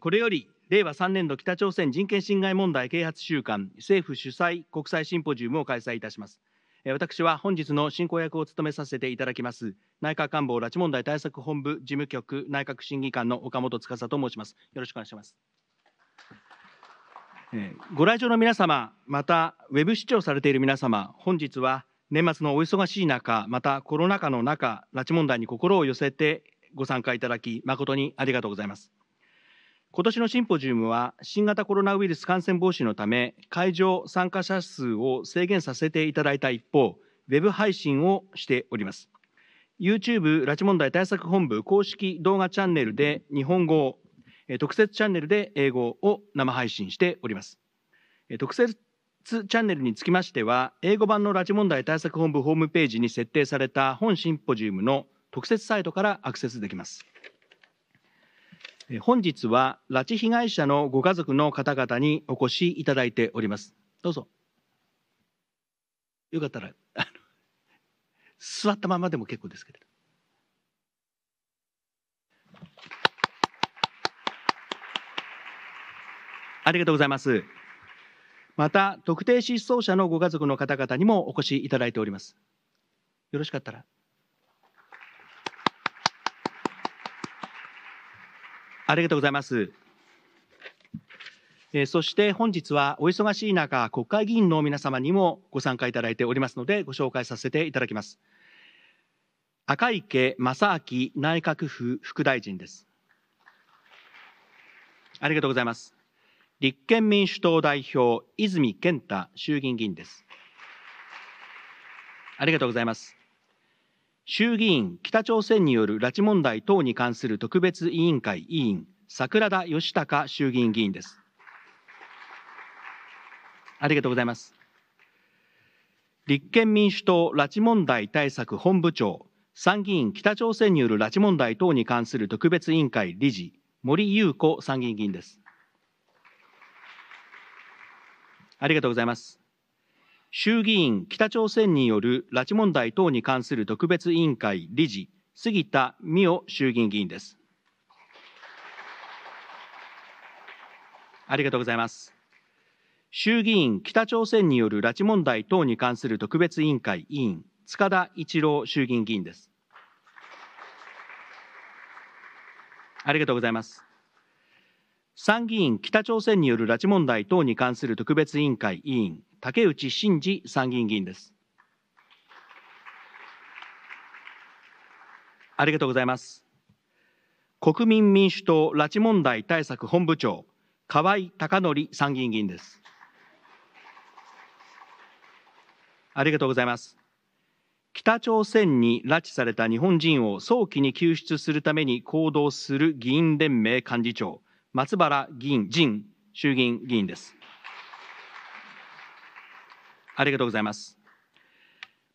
これより令和3年度北朝鮮人権侵害問題啓発週間政府主催国際シンポジウムを開催いたします私は本日の進行役を務めさせていただきます内閣官房拉致問題対策本部事務局内閣審議官の岡本司と申しますよろしくお願いしますご来場の皆様またウェブ視聴されている皆様本日は年末のお忙しい中またコロナ禍の中拉致問題に心を寄せてご参加いただき誠にありがとうございます今年のシンポジウムは新型コロナウイルス感染防止のため会場参加者数を制限させていただいた一方ウェブ配信をしております YouTube 拉致問題対策本部公式動画チャンネルで日本語特設チャンネルで英語を生配信しております特設チャンネルにつきましては英語版の拉致問題対策本部ホームページに設定された本シンポジウムの特設サイトからアクセスできます本日は拉致被害者のご家族の方々にお越しいただいておりますどうぞよかったら座ったままでも結構ですけれどありがとうございますまた特定失踪者のご家族の方々にもお越しいただいておりますよろしかったらありがとうございます。えー、そして本日はお忙しい中、国会議員の皆様にもご参加いただいておりますので、ご紹介させていただきます。赤池正明内閣府副大臣です。ありがとうございます。立憲民主党代表、泉健太衆議院議員です。ありがとうございます。衆議院北朝鮮による拉致問題等に関する特別委員会委員桜田義孝衆議院議員ですありがとうございます立憲民主党拉致問題対策本部長参議院北朝鮮による拉致問題等に関する特別委員会理事森裕子参議院議員ですありがとうございます衆議院北朝鮮による拉致問題等に関する特別委員会理事、杉田水脈衆議院議員です。ありがとうございます。衆議院北朝鮮による拉致問題等に関する特別委員会委員、塚田一郎衆議院議員です。ありがとうございます。参議院北朝鮮による拉致問題等に関する特別委員会委員、竹内真二参議院議員です。ありがとうございます。国民民主党拉致問題対策本部長、河井貴則参議院議員です。ありがとうございます。北朝鮮に拉致された日本人を早期に救出するために行動する議員連盟幹事長、松原議員、仁衆議院議員です。ありがとうございます。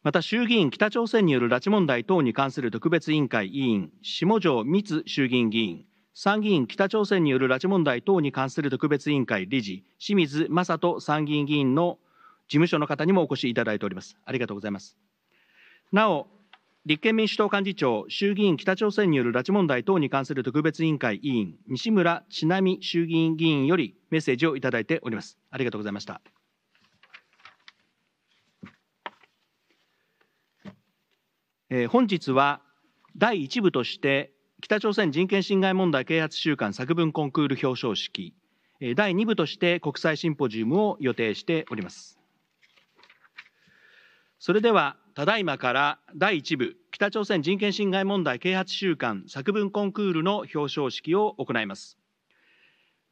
また衆議院北朝鮮による拉致問題等に関する特別委員会委員、下条光衆議院議員、参議院北朝鮮による拉致問題等に関する特別委員会理事、清水正人参議院議員の事務所の方にもお越しいただいております。ありがとうございます。なお、立憲民主党幹事長、衆議院北朝鮮による拉致問題等に関する特別委員会委員、西村智奈美衆議院議員よりメッセージをいただいております。ありがとうございました。えー、本日は第1部として北朝鮮人権侵害問題啓発週間作文コンクール表彰式第2部として国際シンポジウムを予定しておりますそれではただいまから第1部北朝鮮人権侵害問題啓発週間作文コンクールの表彰式を行います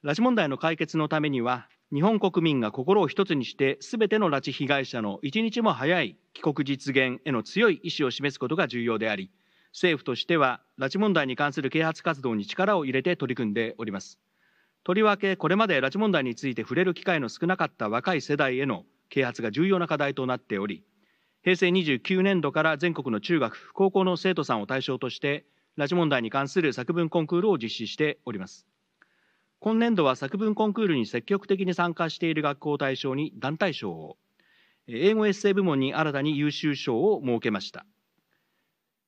拉致問題の解決のためには日本国民が心を一つにしてすべての拉致被害者の一日も早い帰国実現への強い意思を示すことが重要であり政府としては拉致問題に関する啓発活動に力を入れて取り組んでおりますとりわけこれまで拉致問題について触れる機会の少なかった若い世代への啓発が重要な課題となっており平成29年度から全国の中学高校の生徒さんを対象として拉致問題に関する作文コンクールを実施しております今年度は作文コンクールに積極的に参加している学校を対象に団体賞を英語エッセイ部門に新たに優秀賞を設けました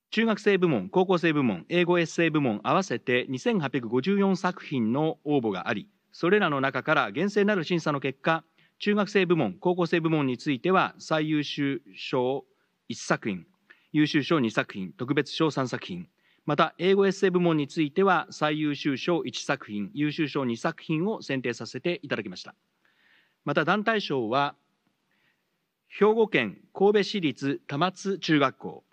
中学生部門高校生部門英語エッセイ部門合わせて2854作品の応募がありそれらの中から厳正なる審査の結果中学生部門高校生部門については最優秀賞1作品優秀賞2作品特別賞3作品また英語エッセイ部門については最優秀賞1作品優秀賞2作品を選定させていただきましたまた団体賞は兵庫県神戸市立田津中学校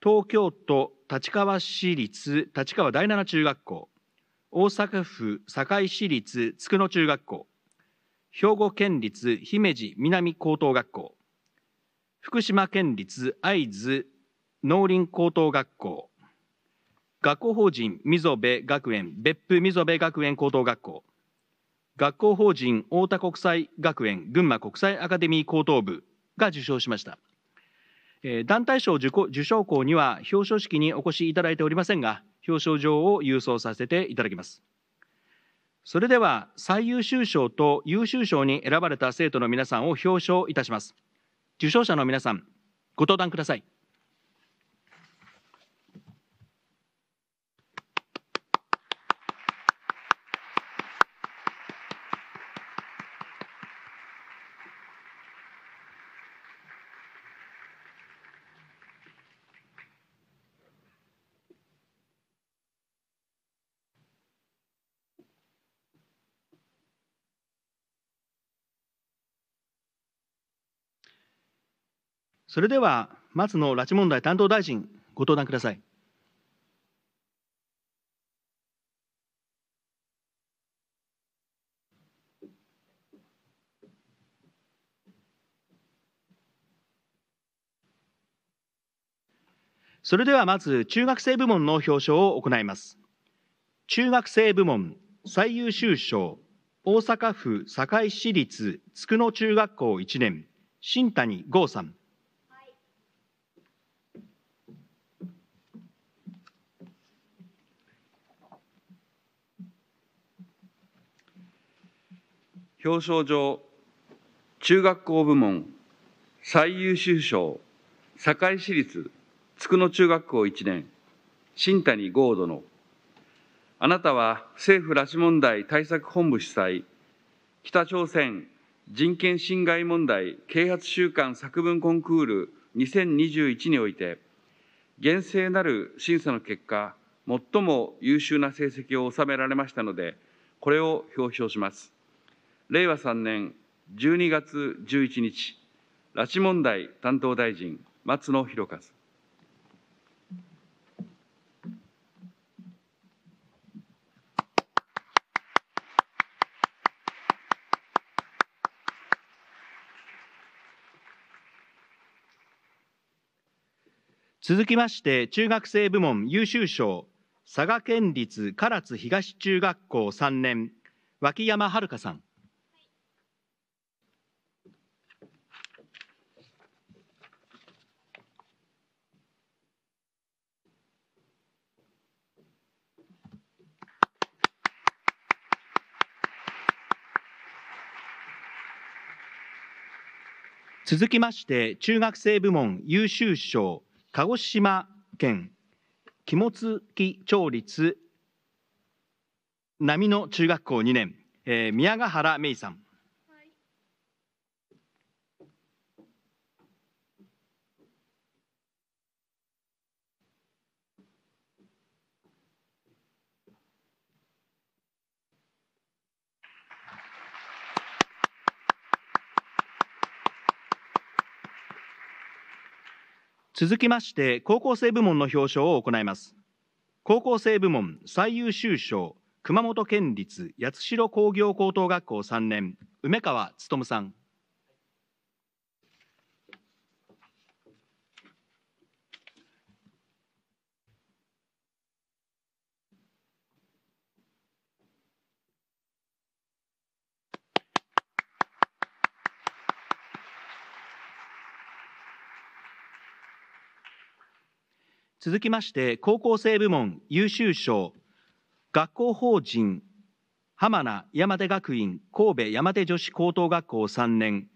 東京都立川市立立川第七中学校大阪府堺市立筑野中学校兵庫県立姫路南高等学校福島県立会津農林高等学校学校法人溝部学園別府溝部学園高等学校学校法人太田国際学園群馬国際アカデミー高等部が受賞しましたえ団体賞受賞校には表彰式にお越しいただいておりませんが表彰状を郵送させていただきますそれでは最優秀賞と優秀賞に選ばれた生徒の皆さんを表彰いたします受賞者の皆さんご登壇くださいそれでは、松野拉致問題担当大臣、ご登壇ください。それではまず中学生部門の表彰を行います。中学生部門最優秀賞、大阪府堺市立筑くの中学校1年、新谷剛さん。表彰状中学校部門最優秀賞堺市立筑く中学校1年新谷豪殿あなたは政府拉致問題対策本部主催北朝鮮人権侵害問題啓発週間作文コンクール2021において厳正なる審査の結果最も優秀な成績を収められましたのでこれを表彰します。令和3年12月11日、拉致問題担当大臣、松野博一。続きまして、中学生部門優秀賞、佐賀県立唐津東中学校3年、脇山遥さん。続きまして中学生部門優秀賞鹿児島県肝付町立波野中学校2年、えー、宮ヶ原芽衣さん続きまして高校生部門の表彰を行います高校生部門最優秀賞熊本県立八代工業高等学校3年梅川努さん続きまして、高校生部門優秀賞、学校法人浜名山手学院神戸山手女子高等学校3年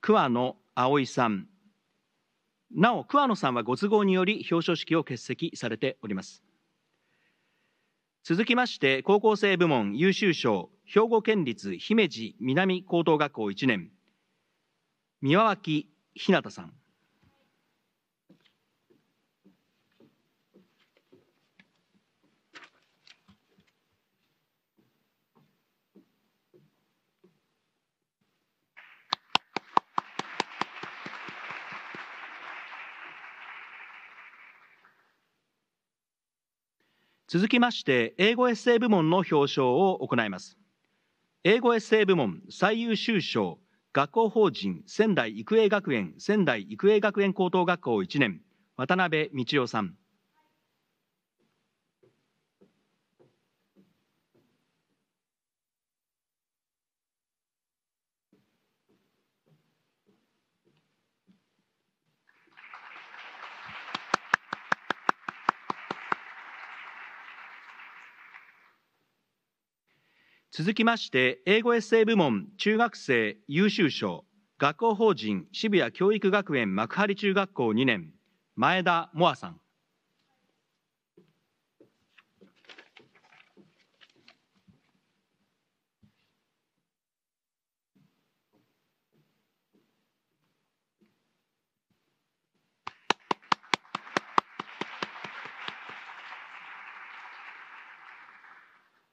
桑野葵さんなお桑野さんはご都合により表彰式を欠席されております続きまして高校生部門優秀賞兵庫県立姫路南高等学校1年宮脇ひなたさん続きまして英語エッセイ部門の表彰を行います英語エッセイ部門最優秀賞学校法人仙台育英学園仙台育英学園高等学校1年渡辺道夫さん続きまして英語エッセイ部門中学生優秀賞学校法人渋谷教育学園幕張中学校2年前田萌愛さん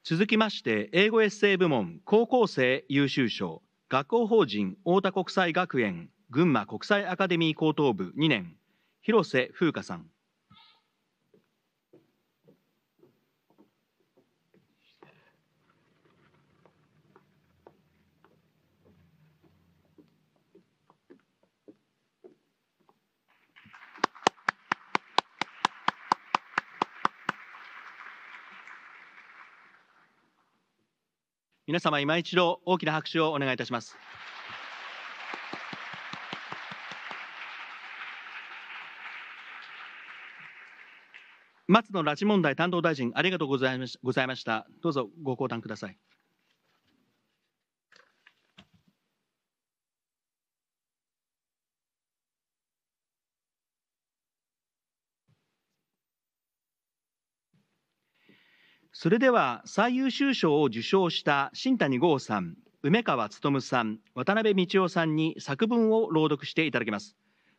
続きまして英語エッセイ部門高校生優秀賞学校法人太田国際学園群馬国際アカデミー高等部2年広瀬風花さん皆様今一度大きな拍手をお願いいたします。松野拉致問題担当大臣、ありがとうございました。どうぞご講談ください。それでは最優秀賞を受賞した新谷剛さん、梅川努さん、渡辺道夫さんに作文を朗読していただきます。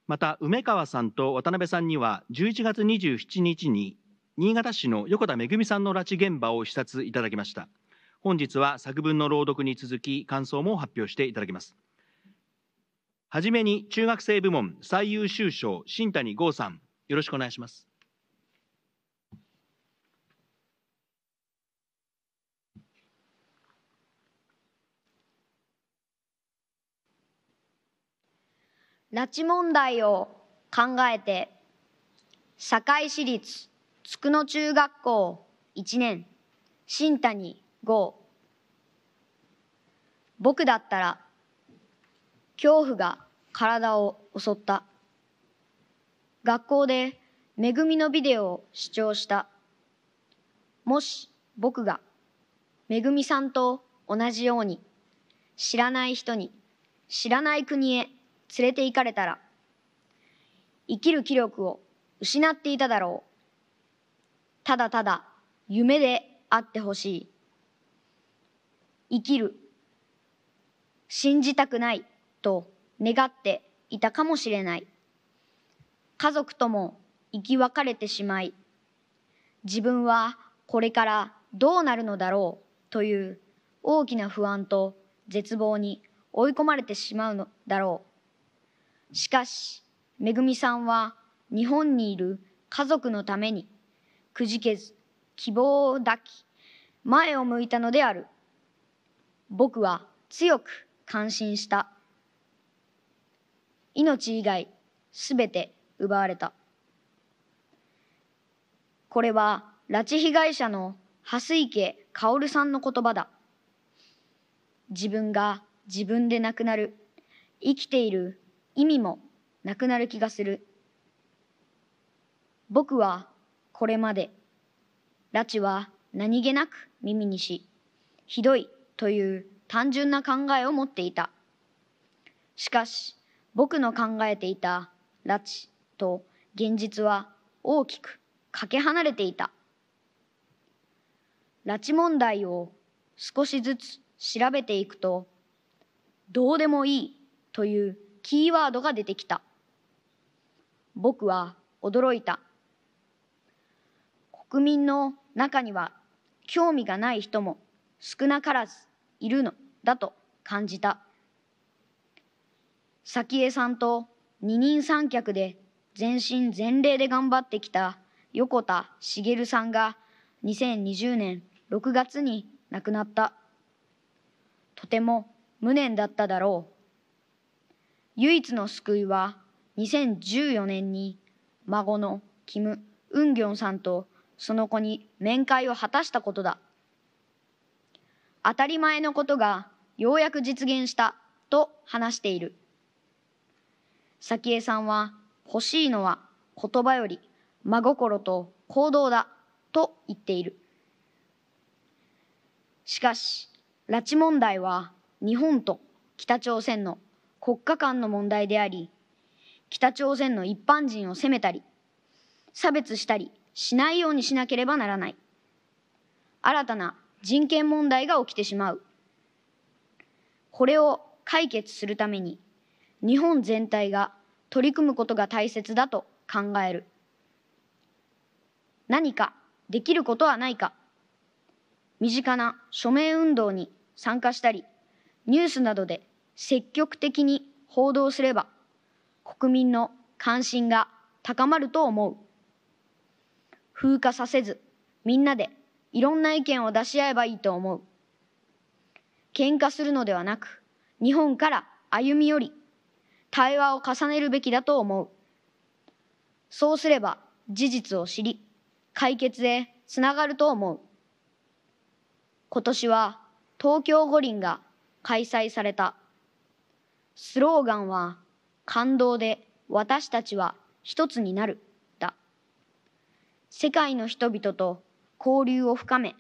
また梅川さんと渡辺さんには11月27日に新潟市の横田めぐみさんの拉致現場を視察いただきました。本日は作文の朗読に続き感想も発表していただきます。はじめに中学生部門最優秀賞新谷剛さん、よろしくお願いします。拉致問題を考えて堺市立筑の中学校1年新谷剛僕だったら恐怖が体を襲った学校で恵みのビデオを視聴したもし僕がめぐみさんと同じように知らない人に知らない国へ連れて行かれたら生きる気力を失っていただろう。ただただ夢であってほしい。生きる。信じたくないと願っていたかもしれない。家族とも生き別れてしまい、自分はこれからどうなるのだろうという大きな不安と絶望に追い込まれてしまうのだろう。しかし、めぐみさんは日本にいる家族のためにくじけず希望を抱き前を向いたのである。僕は強く感心した。命以外すべて奪われた。これは拉致被害者の蓮池薫さんの言葉だ。自分が自分で亡くなる生きている意味もなくなる気がする。僕はこれまで、拉致は何気なく耳にし、ひどいという単純な考えを持っていた。しかし、僕の考えていた拉致と現実は大きくかけ離れていた。拉致問題を少しずつ調べていくと、どうでもいいというキーワードが出てきた。僕は驚いた。国民の中には興味がない人も少なからずいるのだと感じた。早紀江さんと二人三脚で全身全霊で頑張ってきた横田茂さんが2020年6月に亡くなった。とても無念だっただろう。唯一の救いは2014年に孫のキム・ウンギョンさんとその子に面会を果たしたことだ。当たり前のことがようやく実現したと話している。早紀江さんは欲しいのは言葉より真心と行動だと言っている。しかし、拉致問題は日本と北朝鮮の国家間の問題であり、北朝鮮の一般人を責めたり、差別したりしないようにしなければならない。新たな人権問題が起きてしまう。これを解決するために、日本全体が取り組むことが大切だと考える。何かできることはないか。身近な署名運動に参加したり、ニュースなどで積極的に報道すれば国民の関心が高まると思う。風化させずみんなでいろんな意見を出し合えばいいと思う。喧嘩するのではなく日本から歩み寄り対話を重ねるべきだと思う。そうすれば事実を知り解決へつながると思う。今年は東京五輪が開催された。スローガンは「感動で私たちは一つになる」だ。世界の人々と交流を深め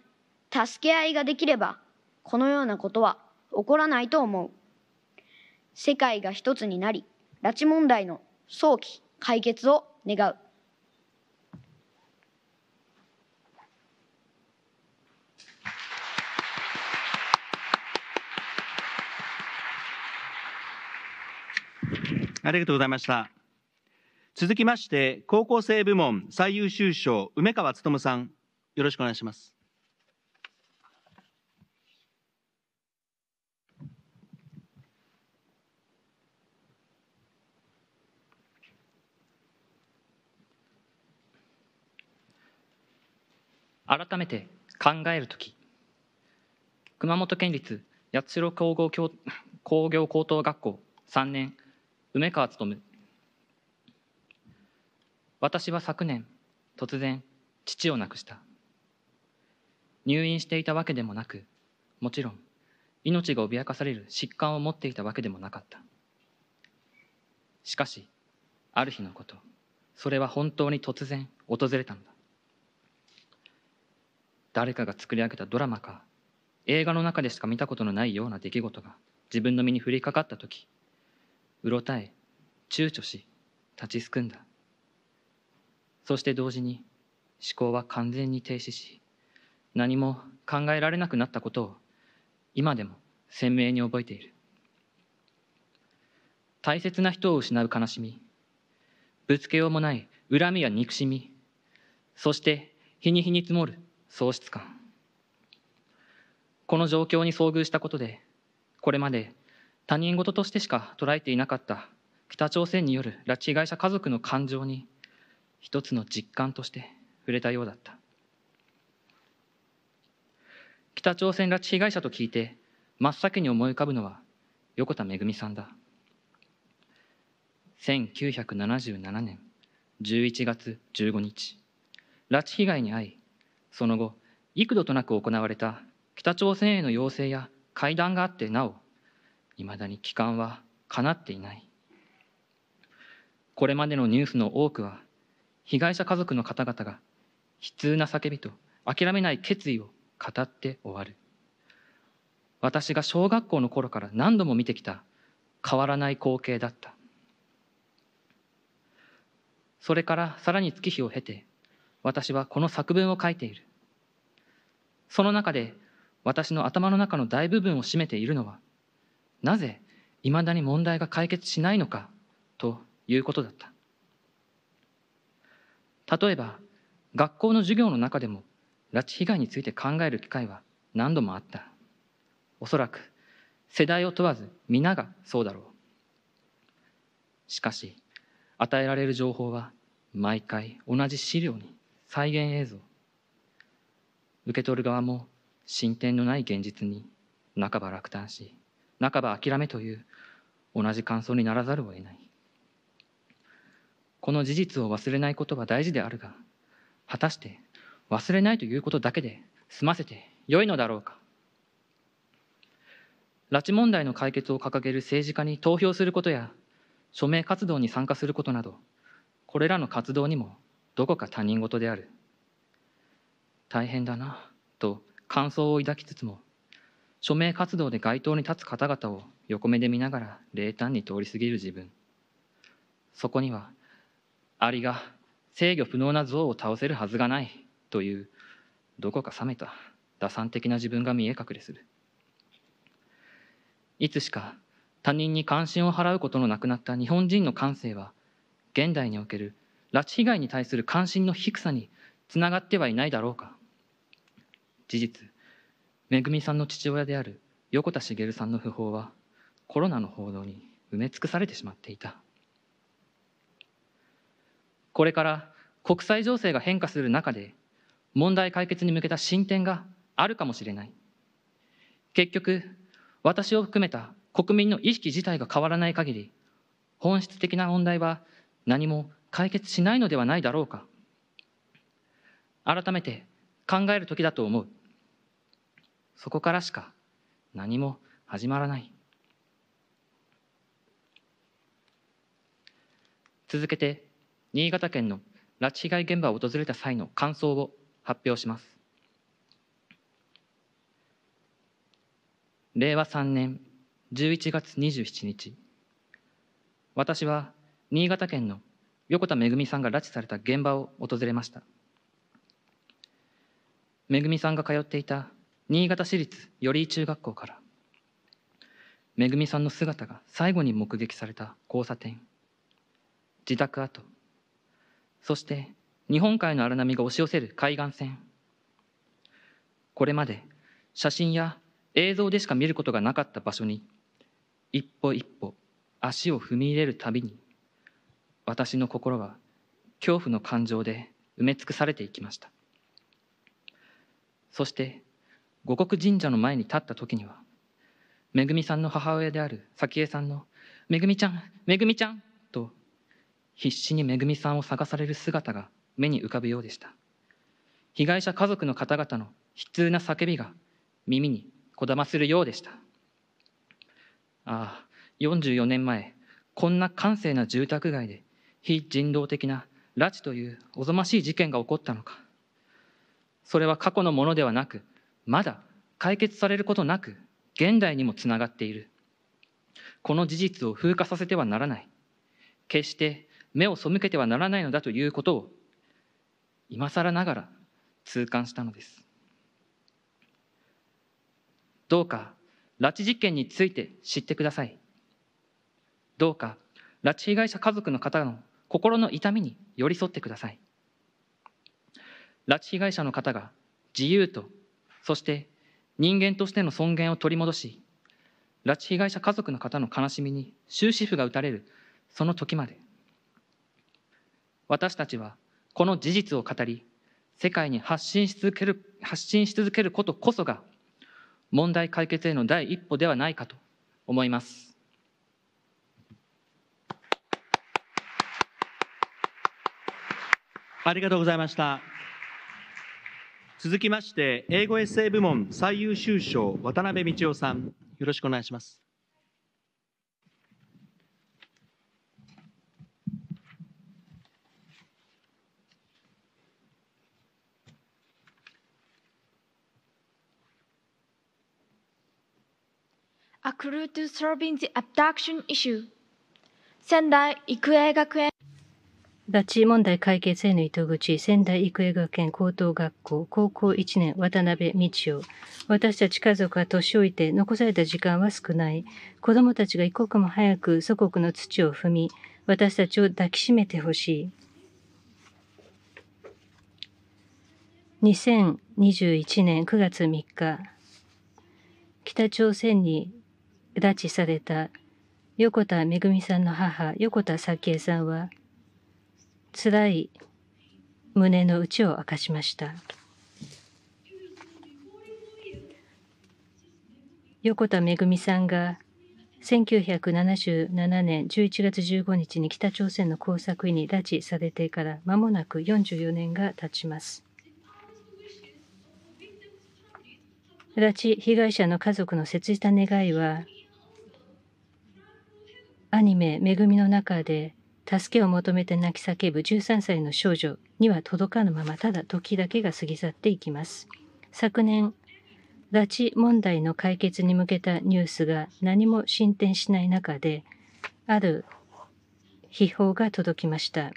助け合いができればこのようなことは起こらないと思う。世界が一つになり拉致問題の早期解決を願う。ありがとうございました。続きまして、高校生部門最優秀賞、梅川努さん、よろしくお願いします。改めて考えるとき熊本県立八代工業工業高等学校3年梅川勉私は昨年突然父を亡くした入院していたわけでもなくもちろん命が脅かされる疾患を持っていたわけでもなかったしかしある日のことそれは本当に突然訪れたのだ誰かが作り上げたドラマか映画の中でしか見たことのないような出来事が自分の身に降りかかった時うろたえ躊躇し立ちすくんだそして同時に思考は完全に停止し何も考えられなくなったことを今でも鮮明に覚えている大切な人を失う悲しみぶつけようもない恨みや憎しみそして日に日に積もる喪失感この状況に遭遇したことでこれまで他人事としてしか捉えていなかった北朝鮮による拉致被害者家族の感情に一つの実感として触れたようだった北朝鮮拉致被害者と聞いて真っ先に思い浮かぶのは横田めぐみさんだ1977年11月15日拉致被害に遭いその後幾度となく行われた北朝鮮への要請や会談があってなおいまだに帰還はかなっていないこれまでのニュースの多くは被害者家族の方々が悲痛な叫びと諦めない決意を語って終わる私が小学校の頃から何度も見てきた変わらない光景だったそれからさらに月日を経て私はこの作文を書いているその中で私の頭の中の大部分を占めているのはなぜいまだに問題が解決しないのかということだった例えば学校の授業の中でも拉致被害について考える機会は何度もあったおそらく世代を問わず皆がそうだろうしかし与えられる情報は毎回同じ資料に再現映像受け取る側も進展のない現実に半ば落胆し半ば諦めという同じ感想にならざるを得ない。この事実を忘れないことは大事であるが、果たして忘れないということだけで済ませてよいのだろうか。拉致問題の解決を掲げる政治家に投票することや、署名活動に参加することなど、これらの活動にもどこか他人事である。大変だな、と感想を抱きつつも、署名活動で街頭に立つ方々を横目で見ながら冷淡に通り過ぎる自分そこにはアリが制御不能な像を倒せるはずがないというどこか冷めた打算的な自分が見え隠れするいつしか他人に関心を払うことのなくなった日本人の感性は現代における拉致被害に対する関心の低さにつながってはいないだろうか事実めぐみさんの父親である横田茂さんの訃報はコロナの報道に埋め尽くされてしまっていたこれから国際情勢が変化する中で問題解決に向けた進展があるかもしれない結局私を含めた国民の意識自体が変わらない限り本質的な問題は何も解決しないのではないだろうか改めて考える時だと思うそこからしか何も始まらない続けて新潟県の拉致被害現場を訪れた際の感想を発表します令和3年11月27日私は新潟県の横田めぐみさんが拉致された現場を訪れましためぐみさんが通っていた新潟市立より中学校からめぐみさんの姿が最後に目撃された交差点自宅跡そして日本海の荒波が押し寄せる海岸線これまで写真や映像でしか見ることがなかった場所に一歩一歩足を踏み入れるたびに私の心は恐怖の感情で埋め尽くされていきましたそして五穀神社の前に立った時には、めぐみさんの母親である早紀江さんの、めぐみちゃん、めぐみちゃんと、必死にめぐみさんを探される姿が目に浮かぶようでした。被害者家族の方々の悲痛な叫びが耳にこだまするようでした。ああ、44年前、こんな閑静な住宅街で非人道的な拉致というおぞましい事件が起こったのか。それは過去のものではなく、まだ解決されることなく現代にもつながっているこの事実を風化させてはならない決して目を背けてはならないのだということを今更ながら痛感したのですどうか拉致事件について知ってくださいどうか拉致被害者家族の方の心の痛みに寄り添ってください拉致被害者の方が自由とそして人間としての尊厳を取り戻し、拉致被害者家族の方の悲しみに終止符が打たれるその時まで、私たちはこの事実を語り、世界に発信し続ける発信し続けることこそが、問題解決への第一歩ではないかと思います。ありがとうございました。続きまして、英語エッセイ部門最優秀賞、渡辺道夫さん、よろしくお願いします。s v i n g the abduction issue. 仙台育英学園拉致問題解決への糸口、仙台育英学園高等学校、高校1年、渡辺道夫。私たち家族は年老いて、残された時間は少ない。子供たちが一刻も早く祖国の土を踏み、私たちを抱きしめてほしい。2021年9月3日、北朝鮮に拉致された横田めぐみさんの母、横田早紀江さんは、辛い胸の内を明かしました横田めぐみさんが1977年11月15日に北朝鮮の工作員に拉致されてから間もなく44年が経ちます拉致被害者の家族の切実な願いはアニメ「めぐみ」の中で助けを求めて泣き叫ぶ13歳の少女には届かぬままただ時だけが過ぎ去っていきます。昨年、拉致問題の解決に向けたニュースが何も進展しない中で、ある秘宝が届きました。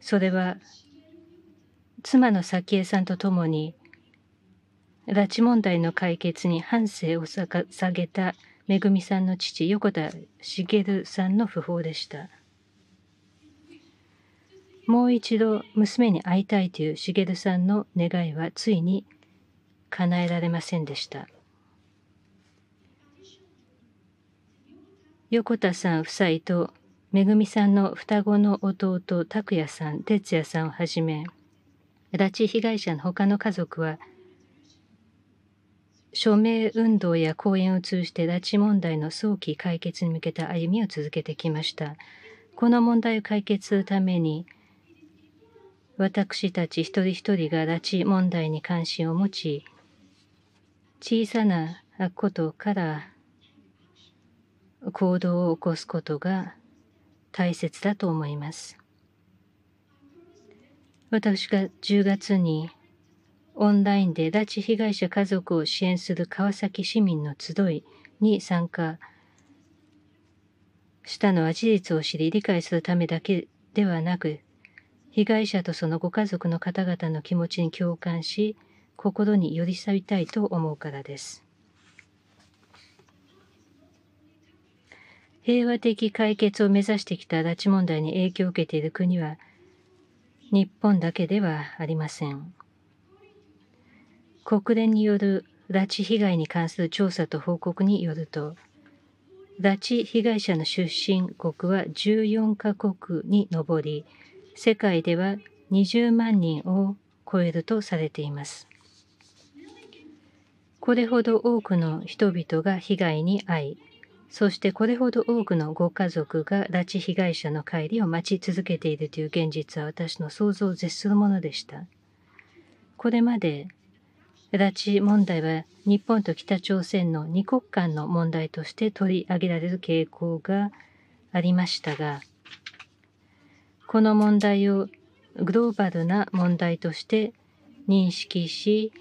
それは、妻の早紀江さんと共に、拉致問題の解決に半生をさげためぐみさんの父横田茂さんの訃報でしたもう一度娘に会いたいという茂さんの願いはついに叶えられませんでした横田さん夫妻とめぐみさんの双子の弟拓也さん哲也さんをはじめ拉致被害者の他の家族は署名運動や講演を通じて拉致問題の早期解決に向けた歩みを続けてきました。この問題を解決するために私たち一人一人が拉致問題に関心を持ち小さなことから行動を起こすことが大切だと思います。私が10月にオンラインで拉致被害者家族を支援する川崎市民の集いに参加したのは事実を知り理解するためだけではなく被害者とそのご家族の方々の気持ちに共感し心に寄り添いたいと思うからです。平和的解決を目指してきた拉致問題に影響を受けている国は日本だけではありません。国連による拉致被害に関する調査と報告によると、拉致被害者の出身国は14カ国に上り、世界では20万人を超えるとされています。これほど多くの人々が被害に遭い、そしてこれほど多くのご家族が拉致被害者の帰りを待ち続けているという現実は私の想像を絶するものでした。これまで拉致問題は日本と北朝鮮の二国間の問題として取り上げられる傾向がありましたが、この問題をグローバルな問題として認識し、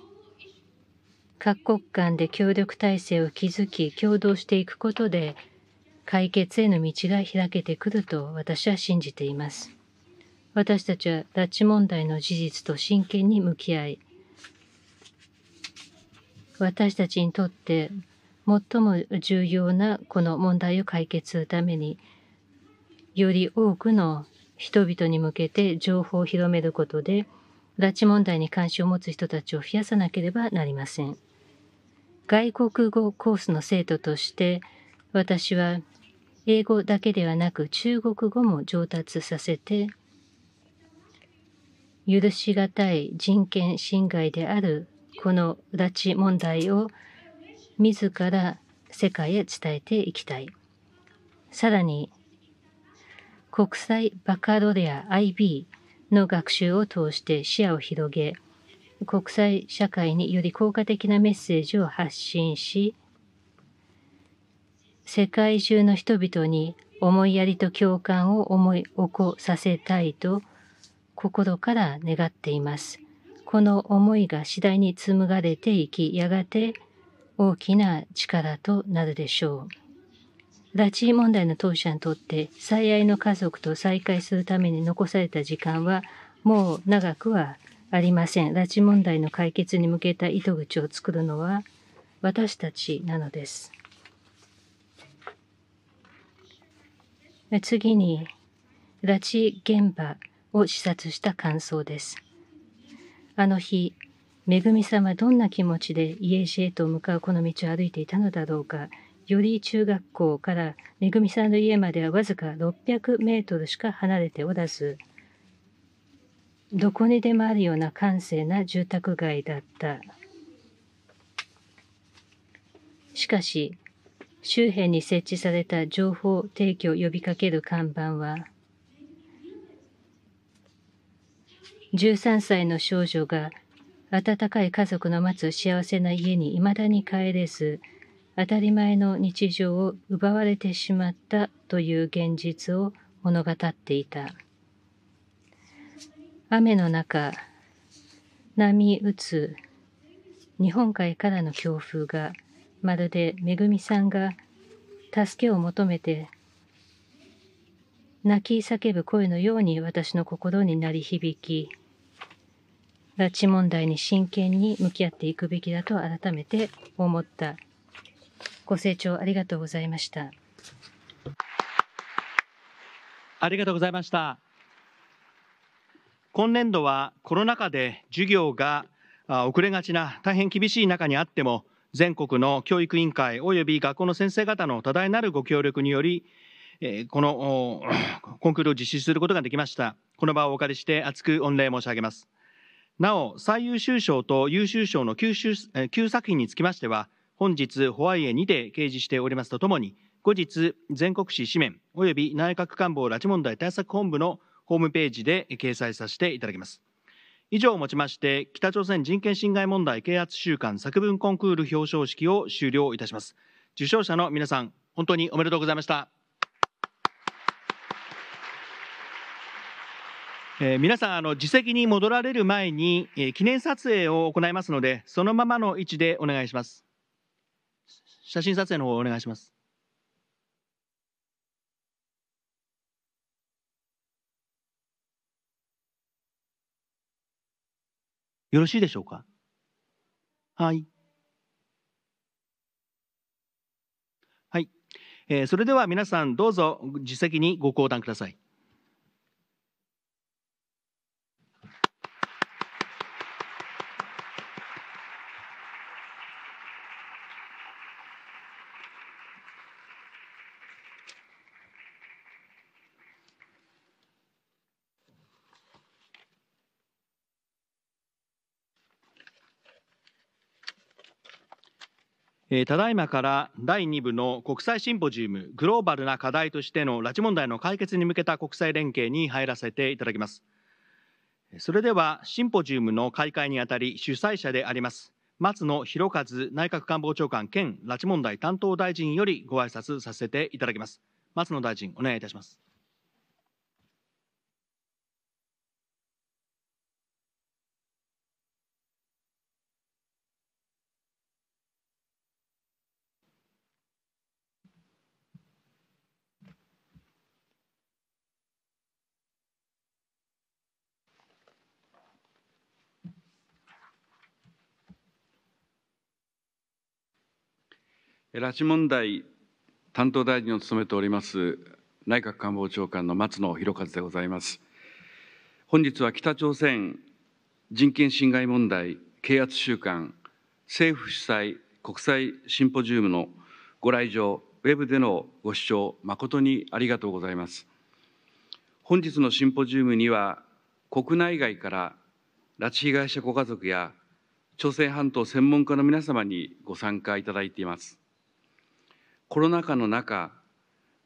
各国間で協力体制を築き、共同していくことで、解決への道が開けてくると私は信じています。私たちは拉致問題の事実と真剣に向き合い、私たちにとって最も重要なこの問題を解決するためにより多くの人々に向けて情報を広めることで拉致問題に関心を持つ人たちを増やさなければなりません。外国語コースの生徒として私は英語だけではなく中国語も上達させて許し難い人権侵害であるこの拉致問題を自ら世界へ伝えていきたい。さらに、国際バカロレア IB の学習を通して視野を広げ、国際社会により効果的なメッセージを発信し、世界中の人々に思いやりと共感を思い起こさせたいと心から願っています。この思いが次第に紡がれていき、やがて大きな力となるでしょう。拉致問題の当事者にとって、最愛の家族と再会するために残された時間は、もう長くはありません。拉致問題の解決に向けた糸口を作るのは、私たちなのです。次に、拉致現場を視察した感想です。あの日、めぐみさんはどんな気持ちで家路へと向かうこの道を歩いていたのだろうか。より中学校からめぐみさんの家まではわずか600メートルしか離れておらず、どこにでもあるような閑静な住宅街だった。しかし、周辺に設置された情報提供を呼びかける看板は、13歳の少女が温かい家族の待つ幸せな家に未だに帰れず当たり前の日常を奪われてしまったという現実を物語っていた雨の中波打つ日本海からの強風がまるでめぐみさんが助けを求めて泣き叫ぶ声のように私の心に鳴り響き拉致問題に真剣に向き合っていくべきだと改めて思った。ご清聴ありがとうございました。ありがとうございました。今年度はコロナ禍で授業が遅れがちな大変厳しい中にあっても全国の教育委員会及び学校の先生方の多大なるご協力によりこのコンクールを実施することができました。この場をお借りして厚く御礼申し上げます。なお、最優秀賞と優秀賞の 9, 作品につきましては、本日、ホワイエにて掲示しておりますとともに、後日、全国紙紙面及び内閣官房拉致問題対策本部のホームページで掲載させていただきます。以上をもちまして、北朝鮮人権侵害問題啓発週間作文コンクール表彰式を終了いたします。受賞者の皆さん、本当におめでとうございました。えー、皆さんあの自席に戻られる前に、えー、記念撮影を行いますのでそのままの位置でお願いします写真撮影の方お願いしますよろしいでしょうかはいはい、えー、それでは皆さんどうぞ自席にご講談くださいえただいまから第2部の国際シンポジウムグローバルな課題としての拉致問題の解決に向けた国際連携に入らせていただきますそれではシンポジウムの開会にあたり主催者であります松野博一内閣官房長官兼拉致問題担当大臣よりご挨拶させていただきます松野大臣お願いいたします拉致問題担当大臣を務めております内閣官房長官の松野博一でございます。本日は北朝鮮人権侵害問題啓発週間政府主催国際シンポジウムのご来場ウェブでのご視聴誠にありがとうございます。本日のシンポジウムには国内外から拉致被害者ご家族や朝鮮半島専門家の皆様にご参加いただいています。コロナ禍の中、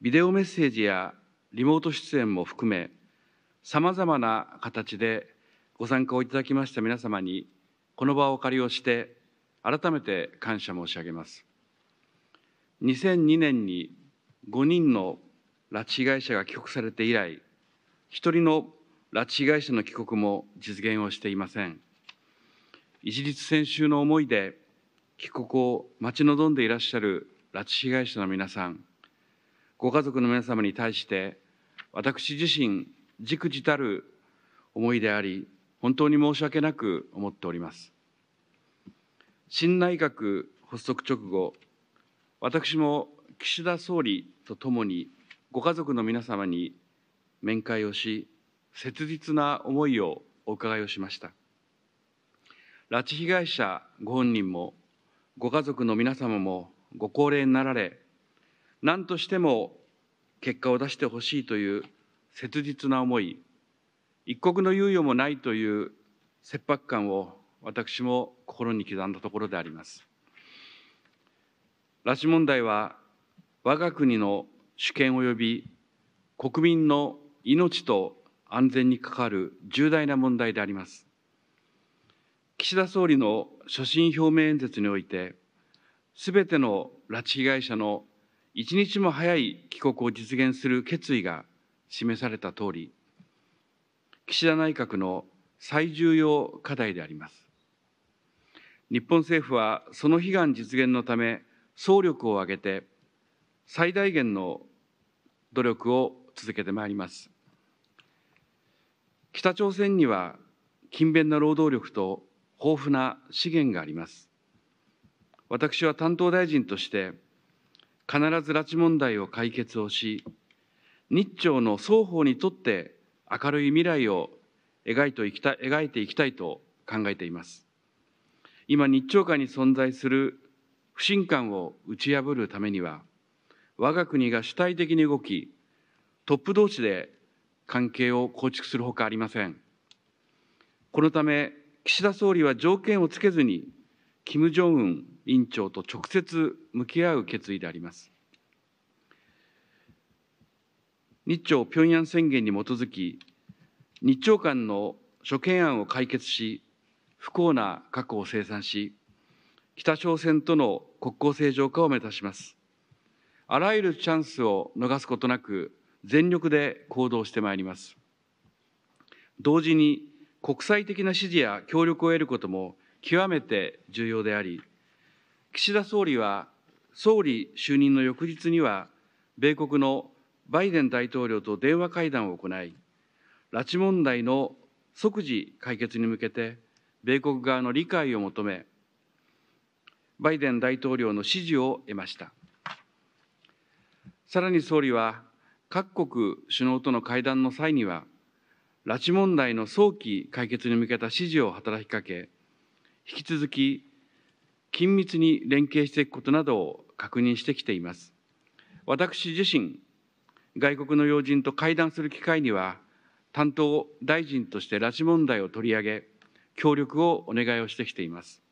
ビデオメッセージやリモート出演も含め、さまざまな形でご参加をいただきました皆様に、この場をお借りをして、改めて感謝申し上げます。2002年に5人の拉致被害者が帰国されて以来、1人の拉致被害者の帰国も実現をしていません。一律先週の思いで帰国を待ち望んでいらっしゃる拉致被害者の皆さん、ご家族の皆様に対して、私自身、じくじたる思いであり、本当に申し訳なく思っております。新内閣発足直後、私も岸田総理とともに、ご家族の皆様に面会をし、切実な思いをお伺いをしました。拉致被害者ご本人も、ご家族の皆様も、ご高齢になられ、何としても結果を出してほしいという切実な思い、一刻の猶予もないという切迫感を私も心に刻んだところであります。拉致問題は我が国の主権及び国民の命と安全に関わる重大な問題であります。岸田総理の所信表明演説において、すべての拉致被害者の一日も早い帰国を実現する決意が示されたとおり、岸田内閣の最重要課題であります。日本政府はその悲願実現のため、総力を挙げて、最大限の努力を続けてまいります。北朝鮮には勤勉な労働力と豊富な資源があります。私は担当大臣として、必ず拉致問題を解決をし、日朝の双方にとって明るい未来を描いていきたい描いていきたいと考えています。今、日朝間に存在する不信感を打ち破るためには、我が国が主体的に動き、トップ同士で関係を構築するほかありません。このため、岸田総理は条件をつけずに、金正恩院長と直接向き合う決意であります。日朝平壌宣言に基づき、日朝間の諸懸案を解決し、不幸な過去を清算し、北朝鮮との国交正常化を目指します。あらゆるチャンスを逃すことなく、全力で行動してまいります。同時に、国際的な支持や協力を得ることも極めて重要であり、岸田総理は、総理就任の翌日には、米国のバイデン大統領と電話会談を行い、拉致問題の即時解決に向けて、米国側の理解を求め、バイデン大統領の支持を得ました。さらに総理は、各国首脳との会談の際には、拉致問題の早期解決に向けた支持を働きかけ、引き続き緊密に連携していくことなどを確認してきています。私自身、外国の要人と会談する機会には、担当大臣として拉致問題を取り上げ、協力をお願いをしてきています。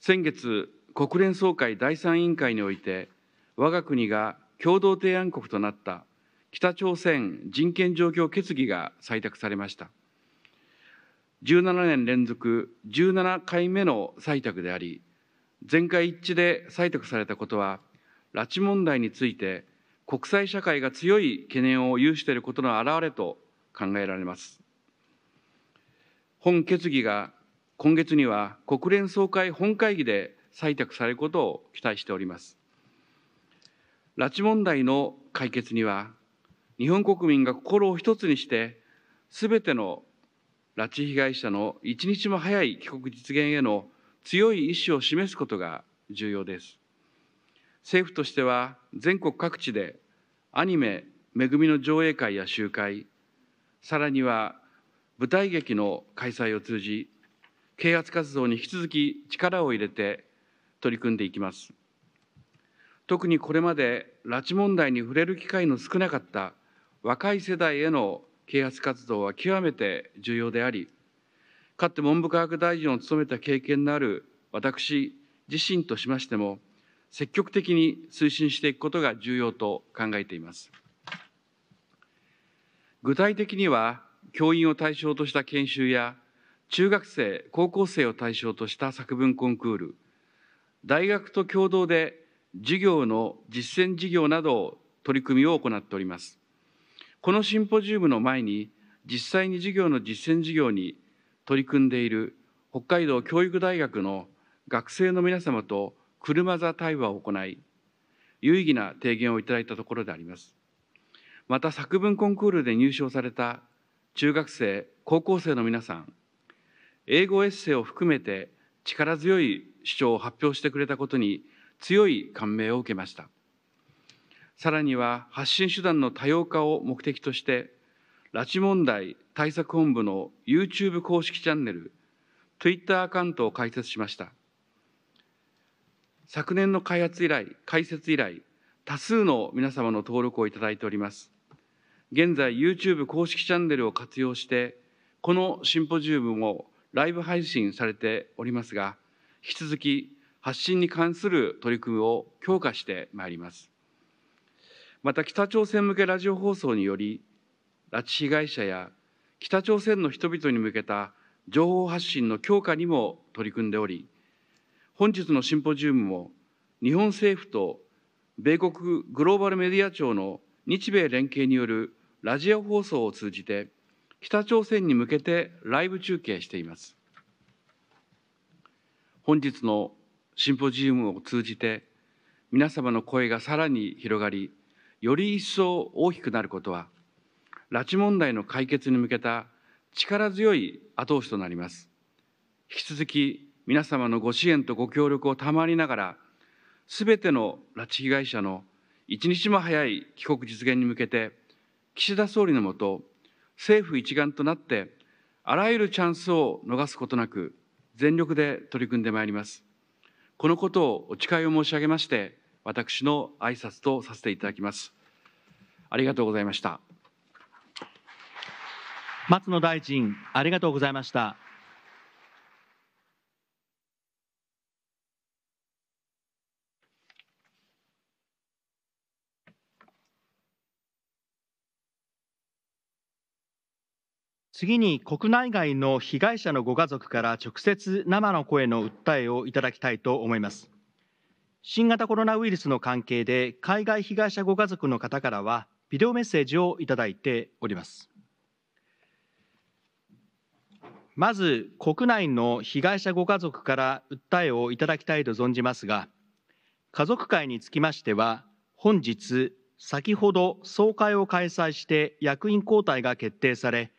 先月、国連総会第三委員会において、我が国が共同提案国となった北朝鮮人権状況決議が採択されました。17年連続17回目の採択であり、全会一致で採択されたことは、拉致問題について国際社会が強い懸念を有していることの表れと考えられます。本決議が今月には国連総会本会議で採択されることを期待しております。拉致問題の解決には、日本国民が心を一つにして、全ての拉致被害者の一日も早い帰国実現への強い意志を示すことが重要です。政府としては全国各地でアニメ「恵み」の上映会や集会さらには舞台劇の開催を通じ啓発活動に引き続き力を入れて取り組んでいきます特にこれまで拉致問題に触れる機会の少なかった若い世代への啓発活動は極めて重要であり、かつて文部科学大臣を務めた経験のある私自身としましても、積極的に推進していくことが重要と考えています。具体的には、教員を対象とした研修や、中学生、高校生を対象とした作文コンクール、大学と共同で授業の実践事業など取り組みを行っております。このシンポジウムの前に実際に授業の実践授業に取り組んでいる北海道教育大学の学生の皆様と車座対話を行い有意義な提言をいただいたところでありますまた作文コンクールで入賞された中学生高校生の皆さん英語エッセイを含めて力強い主張を発表してくれたことに強い感銘を受けましたさらには発信手段の多様化を目的として、拉致問題対策本部の YouTube 公式チャンネル、Twitter アカウントを開設しました。昨年の開発以来、開設以来、多数の皆様の登録をいただいております。現在、YouTube 公式チャンネルを活用して、このシンポジウムもライブ配信されておりますが、引き続き発信に関する取り組みを強化してまいります。また北朝鮮向けラジオ放送により拉致被害者や北朝鮮の人々に向けた情報発信の強化にも取り組んでおり本日のシンポジウムも日本政府と米国グローバルメディア庁の日米連携によるラジオ放送を通じて北朝鮮に向けてライブ中継しています本日のシンポジウムを通じて皆様の声がさらに広がりより一層大きくなることは拉致問題の解決に向けた力強い後押しとなります引き続き皆様のご支援とご協力を賜りながらすべての拉致被害者の一日も早い帰国実現に向けて岸田総理のもと政府一丸となってあらゆるチャンスを逃すことなく全力で取り組んでまいりますこのことをお誓いを申し上げまして私の挨拶とさせていただきますありがとうございました。松野大臣、ありがとうございました。次に国内外の被害者のご家族から直接生の声の訴えをいただきたいと思います。新型コロナウイルスの関係で海外被害者ご家族の方からはビデオメッセージをいただいております。まず国内の被害者ご家族から訴えをいただきたいと存じますが、家族会につきましては、本日、先ほど総会を開催して役員交代が決定され、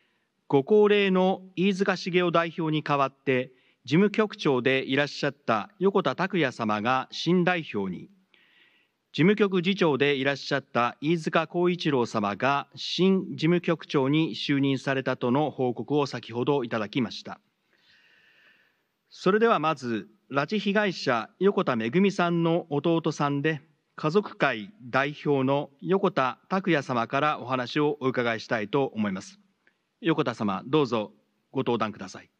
ご高齢の飯塚繁雄代表に代わって、事務局長でいらっしゃった横田拓也様が新代表に、事務局次長でいらっしゃった飯塚幸一郎様が新事務局長に就任されたとの報告を先ほどいただきました。それではまず、拉致被害者横田めぐみさんの弟さんで、家族会代表の横田拓也様からお話をお伺いしたいと思います。横田様、どうぞご登壇ください。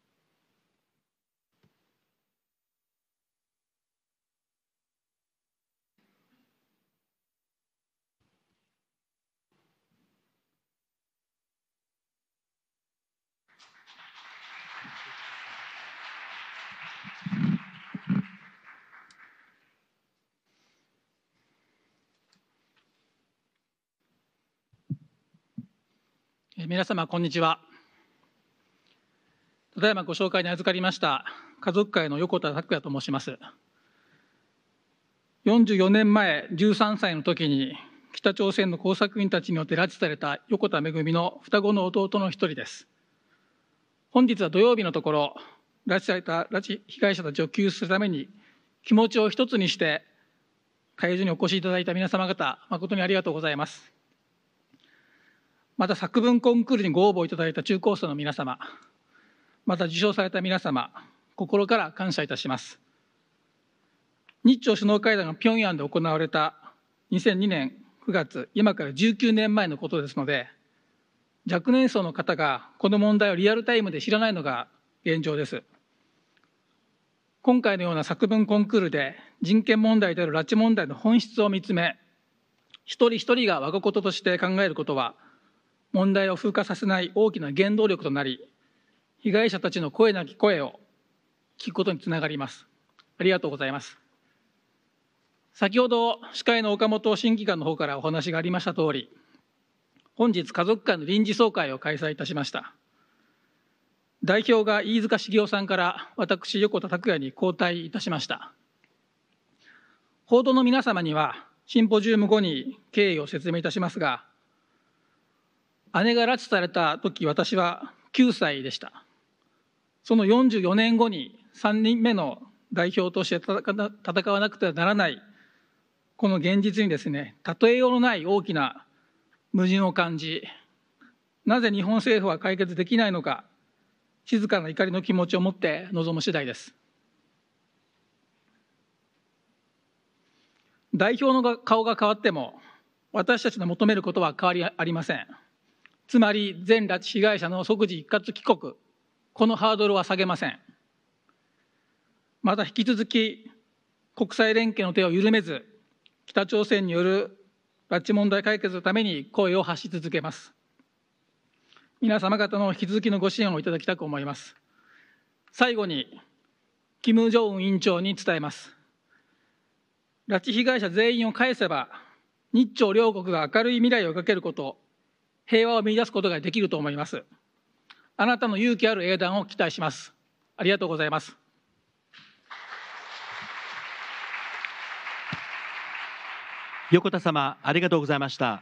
皆様こんにちはただいまご紹介に預かりました家族会の横田拓也と申します44年前13歳の時に北朝鮮の工作員たちによって拉致された横田めぐみの双子の弟の一人です本日は土曜日のところ拉致された拉致被害者たちを救出するために気持ちを一つにして会場にお越しいただいた皆様方誠にありがとうございますまた作文コンクールにご応募いただいた中高生の皆様、また受賞された皆様、心から感謝いたします。日朝首脳会談が平壌で行われた2002年9月、今から19年前のことですので、若年層の方がこの問題をリアルタイムで知らないのが現状です。今回のような作文コンクールで人権問題である拉致問題の本質を見つめ、一人一人が我がこととして考えることは、問題を風化させない大きな原動力となり被害者たちの声なき声を聞くことにつながりますありがとうございます先ほど司会の岡本審議官の方からお話がありました通り本日家族間の臨時総会を開催いたしました代表が飯塚茂雄さんから私横田拓也に交代いたしました報道の皆様にはシンポジウム後に経緯を説明いたしますが姉が拉致された時私は9歳でしたその44年後に3人目の代表として戦わなくてはならないこの現実にですね例えようのない大きな矛盾を感じなぜ日本政府は解決できないのか静かな怒りの気持ちを持って臨む次第です代表の顔が変わっても私たちの求めることは変わりありません。つまり全拉致被害者の即時一括帰国このハードルは下げませんまた引き続き国際連携の手を緩めず北朝鮮による拉致問題解決のために声を発し続けます皆様方の引き続きのご支援をいただきたく思います最後に金正恩委員長に伝えます拉致被害者全員を返せば日朝両国が明るい未来をかけること平和を見出すことができると思いますあなたの勇気ある英断を期待しますありがとうございます横田様ありがとうございました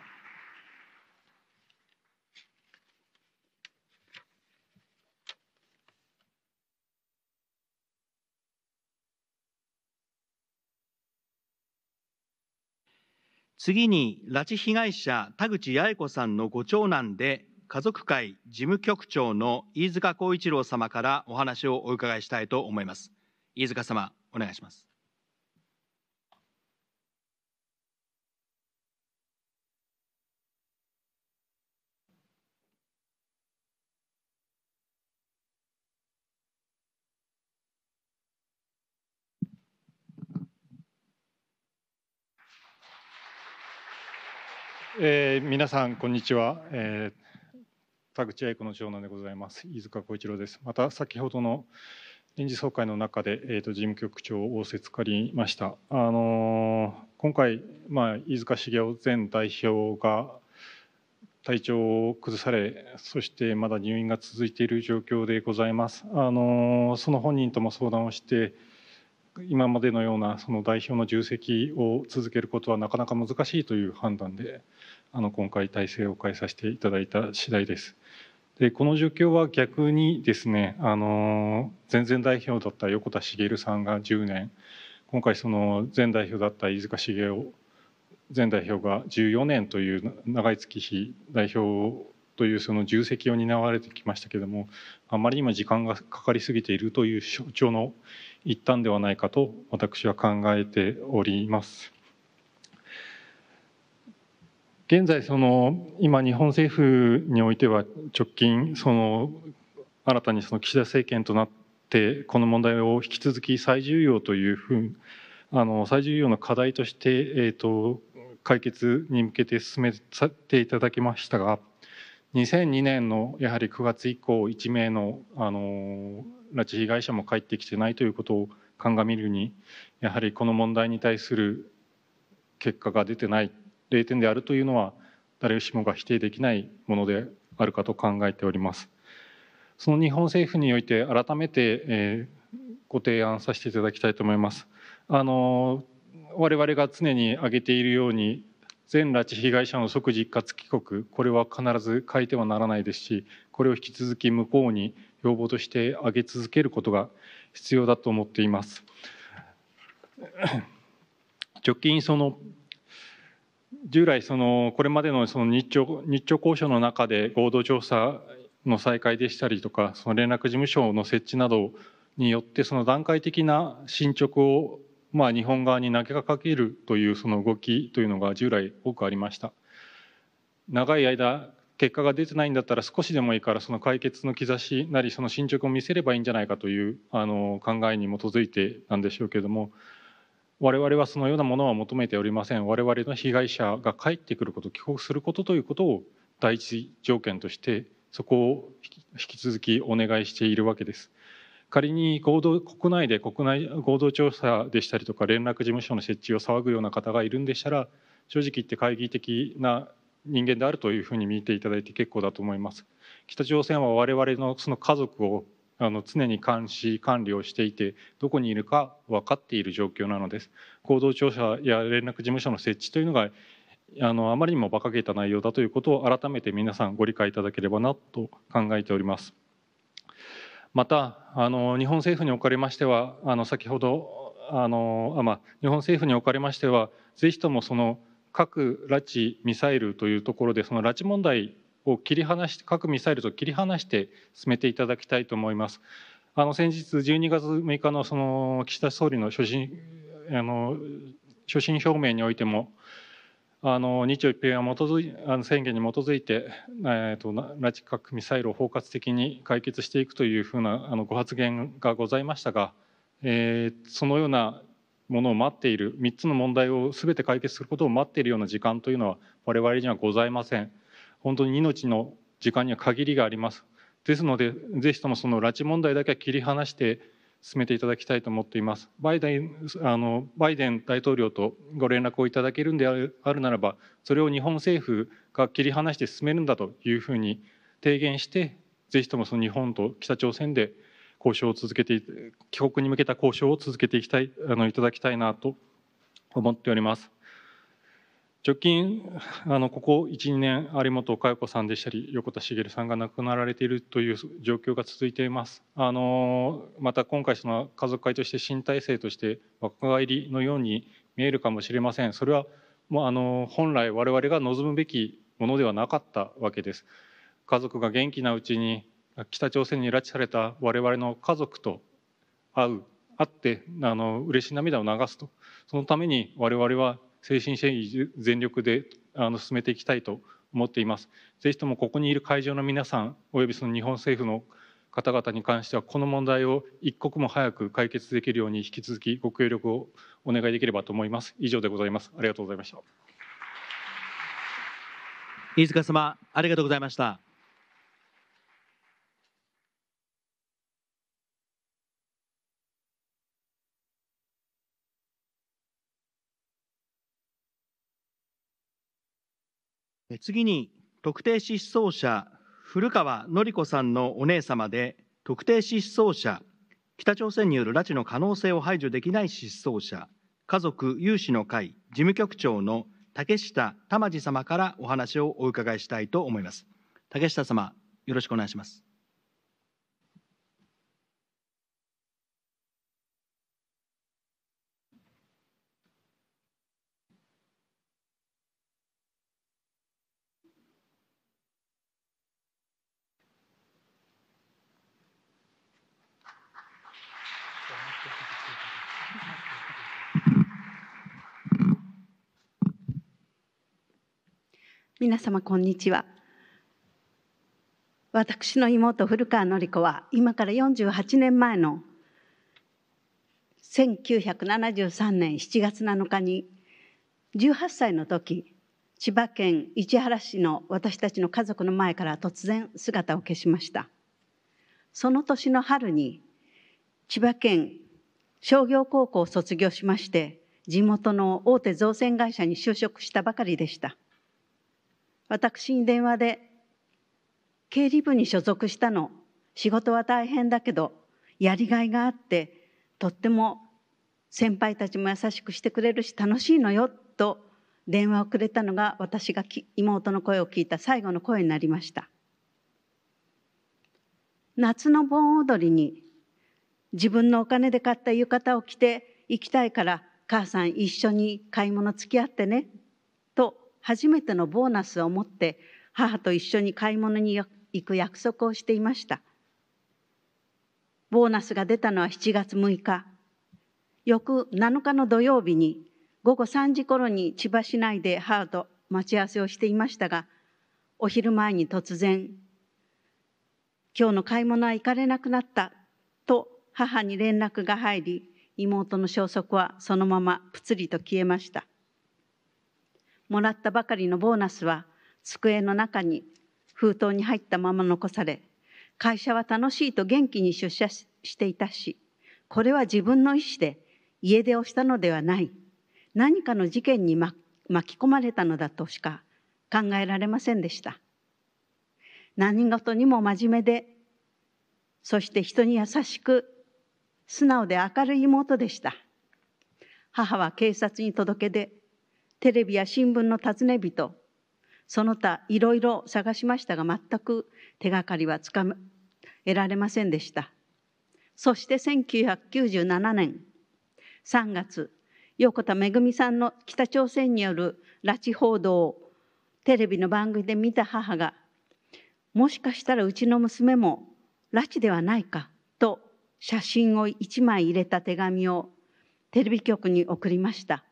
次に拉致被害者田口八重子さんのご長男で家族会事務局長の飯塚浩一郎様からお話をお伺いしたいと思います。飯塚様、お願いします。えー、皆さんこんにちは、えー、田口愛子の長男でございます飯塚浩一郎ですまた先ほどの臨時総会の中で、えーと、と事務局長を仰せつかりましたあのー、今回、まあ、飯塚茂雄前代表が体調を崩されそしてまだ入院が続いている状況でございますあのー、その本人とも相談をして今までのようなその代表の重責を続けることはなかなか難しいという判断であの今回体制を変えさせていただいた次第です。でこの状況は逆にですねあの前々代表だった横田茂さんが10年今回その前代表だった飯塚茂雄前代表が14年という長い月日代表というその重責を担われてきましたけれどもあまり今時間がかかりすぎているという象徴のいったんではないかと私は考えております。現在その今日本政府においては直近その新たにその岸田政権となってこの問題を引き続き最重要というふうあの最重要の課題として、えと、解決に向けて進めていただきましたが2002年のやはり9月以降1名のあの拉致被害者も帰ってきてないということを鑑みるにやはりこの問題に対する結果が出てない0点であるというのは誰しもが否定できないものであるかと考えております。その日本政府において改めて、えー、ご提案させていただきたいと思います。あの我々が常に挙げているように全拉致被害者の即日活帰国、これは必ず変えてはならないですし、これを引き続き向こうに要望として挙げ続けることが必要だと思っています。直近その従来そのこれまでのその日朝日朝交渉の中で合同調査の再開でしたりとかその連絡事務所の設置などによってその段階的な進捗をまあ、日本側に投げかけるというその動きというのが従来多くありました長い間結果が出てないんだったら少しでもいいからその解決の兆しなりその進捗を見せればいいんじゃないかというあの考えに基づいてなんでしょうけども我々はそのようなものは求めておりません我々の被害者が帰ってくること帰国することということを第一条件としてそこを引き続きお願いしているわけです。仮に合同国内で国内合同調査でしたりとか連絡事務所の設置を騒ぐような方がいるんでしたら正直言って懐疑的な人間であるというふうに見ていただいて結構だと思います。北朝鮮は我々のその家族をあの常に監視管理をしていてどこにいるか分かっている状況なのです合同調査や連絡事務所の設置というのがあのあまりにも馬鹿げた内容だということを改めて皆さんご理解いただければなと考えております。またあの日本政府におかれましてはあの先ほどあのあ、ま日本政府におかれましてはぜひともその核拉致ミサイルというところでその拉致問題を切り離して核ミサイルと切り離して進めていただきたいと思います。あの先日12月6日のその岸田総理の所信あの所信表明においてもあの日朝一平は基づいあの宣言に基づいて、えーと、と拉致核ミサイルを包括的に解決していくというふうなあのご発言がございましたが、えー、そのようなものを待っている3つの問題を全て解決することを待っているような時間というのは我々にはございません。本当に命の時間には限りがあります。ですので、ぜひともその拉致問題だけは切り離して進めていただきたいと思っています。バイデンあのバイデン大統領とご連絡をいただけるんであるならば、それを日本政府が切り離して進めるんだというふうに提言して、ぜひともその日本と北朝鮮で交渉を続けて、帰国に向けた交渉を続けていきたいあのいただきたいなと思っております。直近あのここ12年有本佳代子さんでしたり横田茂さんが亡くなられているという状況が続いていますあのまた今回その家族会として新体制として若返りのように見えるかもしれませんそれはもうあの本来我々が望むべきものではなかったわけです家族が元気なうちに北朝鮮に拉致された我々の家族と会う会ってあの嬉しい涙を流すとそのために我々は精神支援全力であの進めていきたいと思っています。ぜひともここにいる会場の皆さんおよびその日本政府の方々に関してはこの問題を一刻も早く解決できるように引き続きご協力をお願いできればと思います。以上でございます。ありがとうございました。飯塚様ありがとうございました。次に特定失踪者古川典子さんのお姉様で特定失踪者北朝鮮による拉致の可能性を排除できない失踪者家族有志の会事務局長の竹下玉治様からお話をお伺いしたいと思います竹下様よろしくお願いします皆様こんにちは私の妹古川典子は今から48年前の1973年7月7日に18歳の時千葉県市原市の私たちの家族の前から突然姿を消しましたその年の春に千葉県商業高校を卒業しまして地元の大手造船会社に就職したばかりでした私に電話で、経理部に所属したの、仕事は大変だけど、やりがいがあって、とっても先輩たちも優しくしてくれるし楽しいのよと電話をくれたのが私が妹の声を聞いた最後の声になりました夏の盆踊りに自分のお金で買った浴衣を着て行きたいから母さん一緒に買い物付き合ってね初めてのボーナスを持って母と一緒に買い物に行く約束をしていましたボーナスが出たのは7月6日翌7日の土曜日に午後3時頃に千葉市内で母と待ち合わせをしていましたがお昼前に突然「今日の買い物は行かれなくなった」と母に連絡が入り妹の消息はそのままぷつりと消えましたもらったばかりのボーナスは机の中に封筒に入ったまま残され会社は楽しいと元気に出社していたしこれは自分の意思で家出をしたのではない何かの事件に、ま、巻き込まれたのだとしか考えられませんでした何事にも真面目でそして人に優しく素直で明るい妹でした母は警察に届け出テレビや新聞の尋ね人その他いろいろ探しましたが全く手がかりはつかめ得られませんでしたそして1997年3月横田めぐみさんの北朝鮮による拉致報道をテレビの番組で見た母がもしかしたらうちの娘も拉致ではないかと写真を1枚入れた手紙をテレビ局に送りました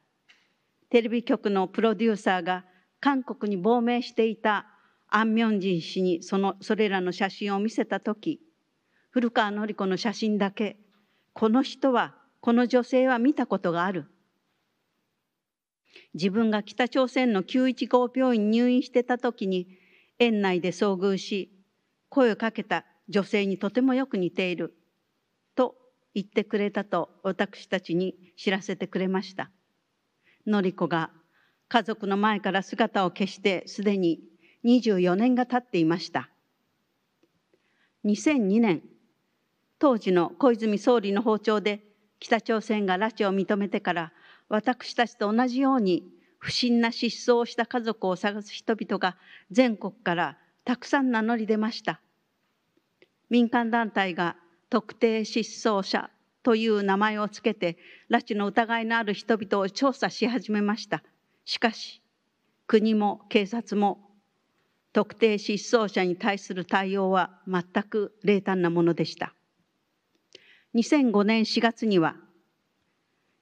テレビ局のプロデューサーが韓国に亡命していたアン・ミョンジン氏にそのそれらの写真を見せた時古川紀子の写真だけこの人はこの女性は見たことがある自分が北朝鮮の915病院に入院してた時に園内で遭遇し声をかけた女性にとてもよく似ていると言ってくれたと私たちに知らせてくれました。典子が家族の前から姿を消してすでに24年が経っていました2002年当時の小泉総理の訪朝で北朝鮮が拉致を認めてから私たちと同じように不審な失踪をした家族を探す人々が全国からたくさん名乗り出ました民間団体が特定失踪者という名前をつけて拉致の疑いのある人々を調査し始めましたしかし国も警察も特定失踪者に対する対応は全く冷淡なものでした2005年4月には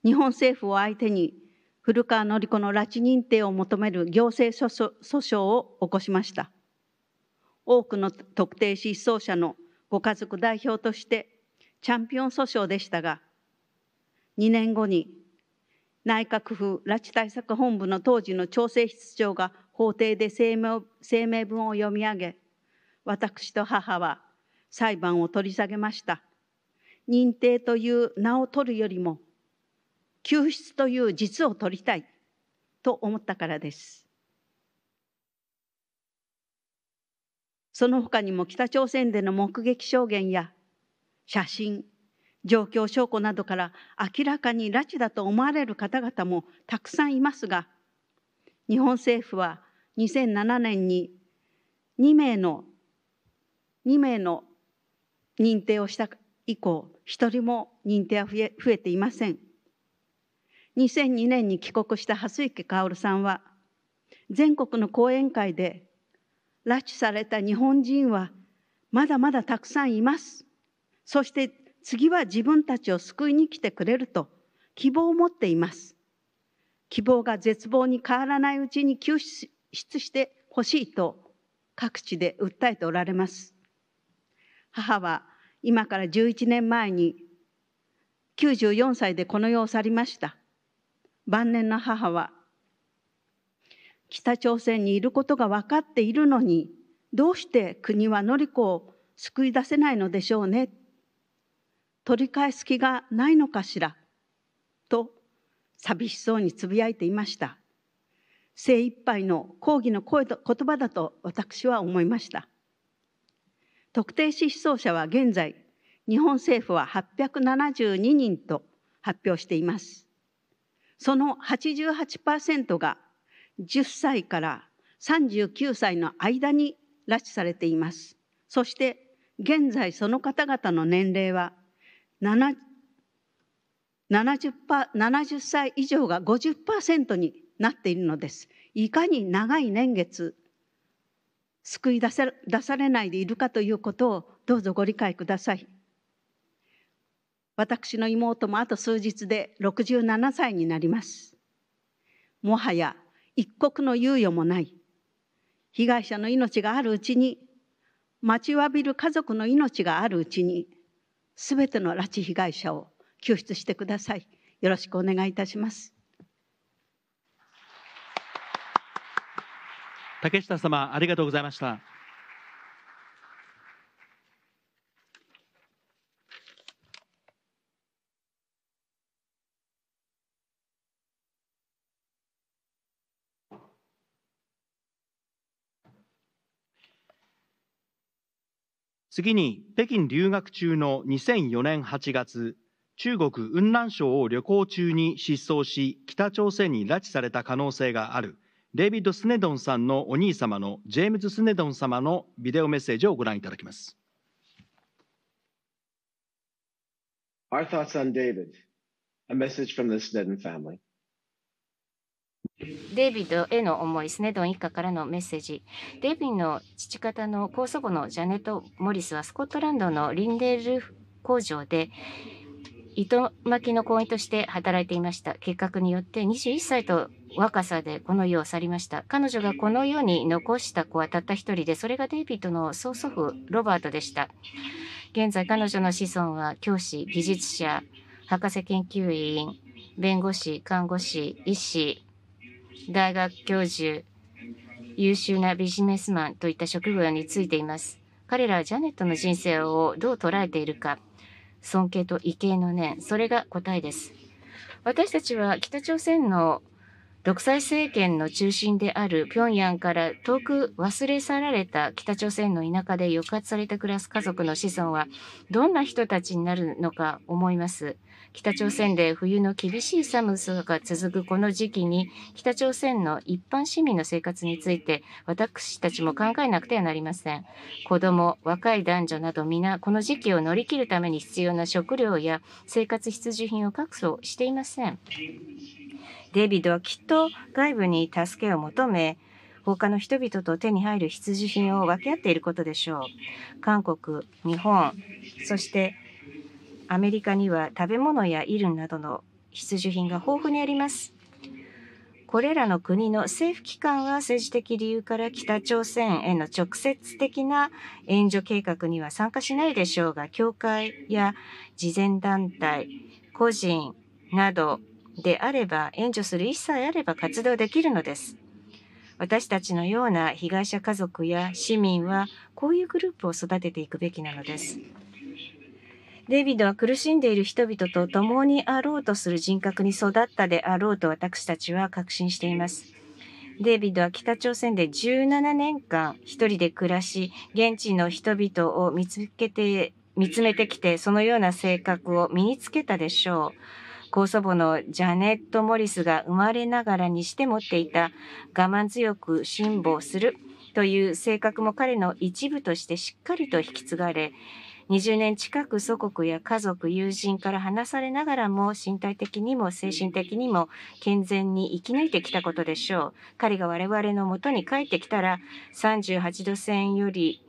日本政府を相手に古川紀子の拉致認定を求める行政訴訟を起こしました多くの特定失踪者のご家族代表としてチャンピオン訴訟でしたが、2年後に内閣府拉致対策本部の当時の調整室長が法廷で声明声明文を読み上げ、私と母は裁判を取り下げました。認定という名を取るよりも、救出という実を取りたいと思ったからです。その他にも北朝鮮での目撃証言や写真状況証拠などから明らかに拉致だと思われる方々もたくさんいますが日本政府は2007年に2名の2名の認定をした以降1人も認定は増え増えていません2002年に帰国した蓮池薫さんは全国の講演会で拉致された日本人はまだまだたくさんいますそして次は自分たちを救いに来てくれると希望を持っています。希望が絶望に変わらないうちに救出してほしいと各地で訴えておられます。母は今から11年前に94歳でこの世を去りました。晩年の母は北朝鮮にいることが分かっているのにどうして国は紀子を救い出せないのでしょうね取り返す気がないのかしらと寂しそうにつぶやいていました精一杯の抗議の声と言葉だと私は思いました特定失踪者は現在日本政府は872人と発表していますその88%が10歳から39歳の間に拉致されていますそして現在その方々の年齢は 70, 70, 歳以上が50%になっているのです。いかに長い年月救い出さ出されないでいるかということをどうぞご理解ください。私の妹もあと数日で67歳になります。もはや一刻の猶予もない被害者の命があるうちに待ちわびる家族の命があるうちにすべての拉致被害者を救出してください。よろしくお願いいたします。竹下様、ありがとうございました。次に北京留学中の2004年8月、中国雲南省を旅行中に失踪し、北朝鮮に拉致された可能性がある、デイビッド・スネドンさんのお兄様のジェームズ・スネドン様のビデオメッセージをご覧いただきます。Our thoughts on David, a message from the Sneddon family. デイビッドへの思い、スネドン一家からのメッセージ。デイビンの父方の高祖母のジャネット・モリスはスコットランドのリンデール工場で糸巻きの工員として働いていました。結核によって21歳と若さでこの世を去りました。彼女がこの世に残した子はたった一人で、それがデイビッドの曽祖父、ロバートでした。現在彼女の子孫は教師、技術者、博士研究員、弁護士、看護師、医師、大学教授、優秀なビジネスマンといった職業についています。彼らはジャネットの人生をどう捉えているか、尊敬と畏敬の念、それが答えです。私たちは北朝鮮の独裁政権の中心である平壌から遠く忘れ去られた北朝鮮の田舎で抑圧されて暮らす家族の子孫はどんな人たちになるのか思います。北朝鮮で冬の厳しい寒さが続くこの時期に北朝鮮の一般市民の生活について私たちも考えなくてはなりません子ども若い男女など皆この時期を乗り切るために必要な食料や生活必需品を確保していませんデイビッドはきっと外部に助けを求め他の人々と手に入る必需品を分け合っていることでしょう。韓国、日本、そしてアメリカには食べ物や衣類などの必需品が豊富にあります。これらの国の政府機関は政治的理由から北朝鮮への直接的な援助計画には参加しないでしょうが、教会や慈善団体、個人などであれば、援助する一切あれば活動できるのです。私たちのような被害者家族や市民は、こういうグループを育てていくべきなのです。デイビッドは苦しんでいる人々と共にあろうとする人格に育ったであろうと私たちは確信しています。デイビッドは北朝鮮で17年間一人で暮らし、現地の人々を見つけて、見つめてきて、そのような性格を身につけたでしょう。高祖母のジャネット・モリスが生まれながらにして持っていた我慢強く辛抱するという性格も彼の一部としてしっかりと引き継がれ、20年近く祖国や家族、友人から離されながらも身体的にも精神的にも健全に生き抜いてきたことでしょう。彼が我々のもとに帰ってきたら38度線より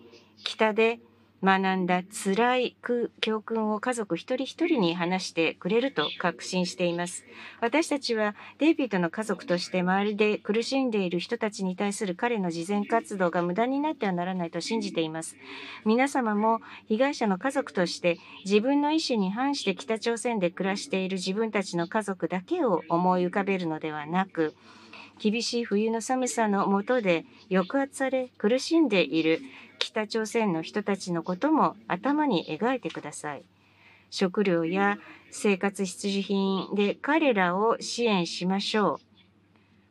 北で学んだ辛い教訓を家族一人一人に話してくれると確信しています。私たちはデイビッドの家族として周りで苦しんでいる人たちに対する彼の慈善活動が無駄になってはならないと信じています。皆様も被害者の家族として自分の意思に反して北朝鮮で暮らしている自分たちの家族だけを思い浮かべるのではなく、厳しい冬の寒さの下で抑圧され苦しんでいる北朝鮮の人たちのことも頭に描いてください。食料や生活必需品で彼らを支援しましょう。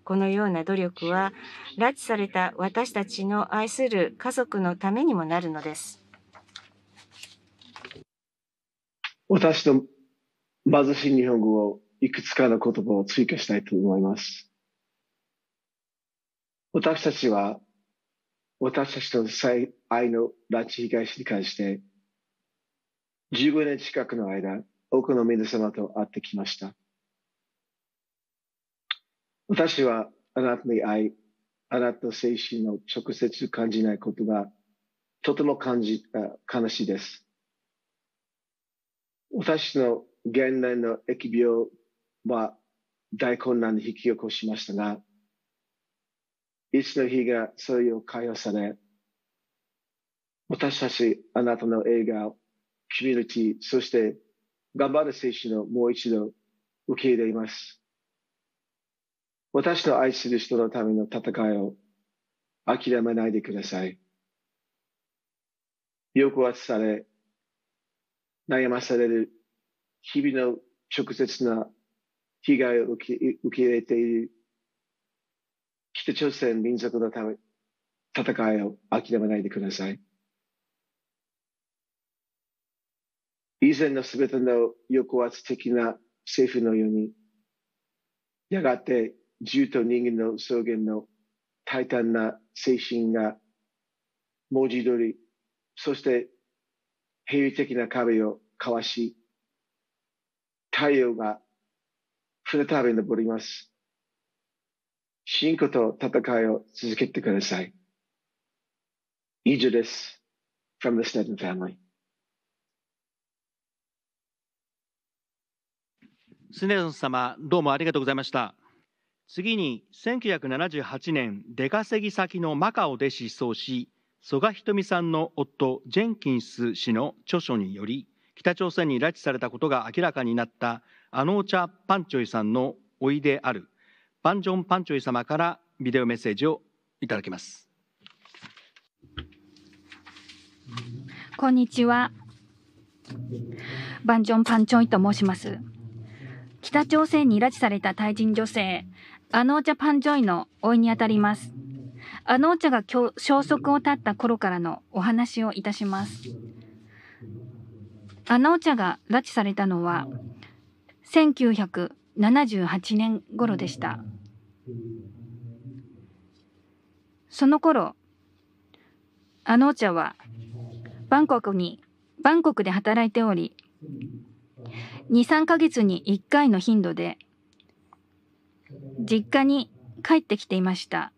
このような努力は拉致された私たちの愛する家族のためにもなるのです。私の貧しい日本語をいくつかの言葉を追加したいと思います。私たちは私たちの愛の拉致被害者に関して、15年近くの間、多くの皆様と会ってきました。私はあなたに愛、あなたの精神を直接感じないことがとても感じ悲しいです。私の現代の疫病は大混乱に引き起こしましたが、いつの日がそれを解放され、私たち、あなたの映画、コミュニティ、そして頑張る精神をもう一度受け入れます。私の愛する人のための戦いを諦めないでください。抑圧され、悩まされる日々の直接な被害を受け入れている北朝鮮民族のため、戦いを諦めないでください。以前のすべての抑圧的な政府のように、やがて銃と人間の草原の大胆な精神が文字通り、そして平和的な壁をかわし、太陽が再び登ります。信仰と戦いを続けてください。以上です。From the Snedden Family. スネドン様、どうもありがとうございました。次に、1978年、出稼ぎ先のマカオで失踪し、曽我ひとみさんの夫、ジェンキンス氏の著書により、北朝鮮に拉致されたことが明らかになった、アノーチャ・パンチョイさんのおいであるバンジョン・パンチョイ様からビデオメッセージをいただきます。こんにちは。バンジョン・パンチョイと申します。北朝鮮に拉致されたタイ人女性、アノーチャ・パンジョイの老いにあたります。アノーチャが消息を絶った頃からのお話をいたします。アノーチャが拉致されたのは、1 9 0 78年頃でしたその頃あのお茶はバンコクにバンコクで働いており23ヶ月に1回の頻度で実家に帰ってきていました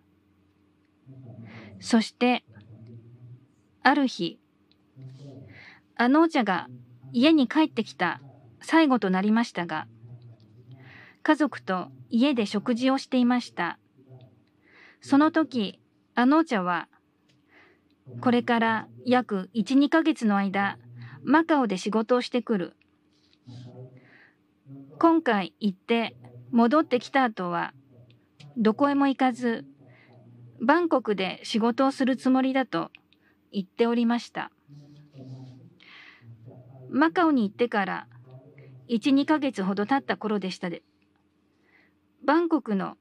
そしてある日あのお茶が家に帰ってきた最後となりましたが家族と家で食事をしていました。その時、あのお茶は、これから約1、2ヶ月の間、マカオで仕事をしてくる。今回行って戻ってきた後は、どこへも行かず、バンコクで仕事をするつもりだと言っておりました。マカオに行ってから1、2ヶ月ほど経った頃でしたでバンコクの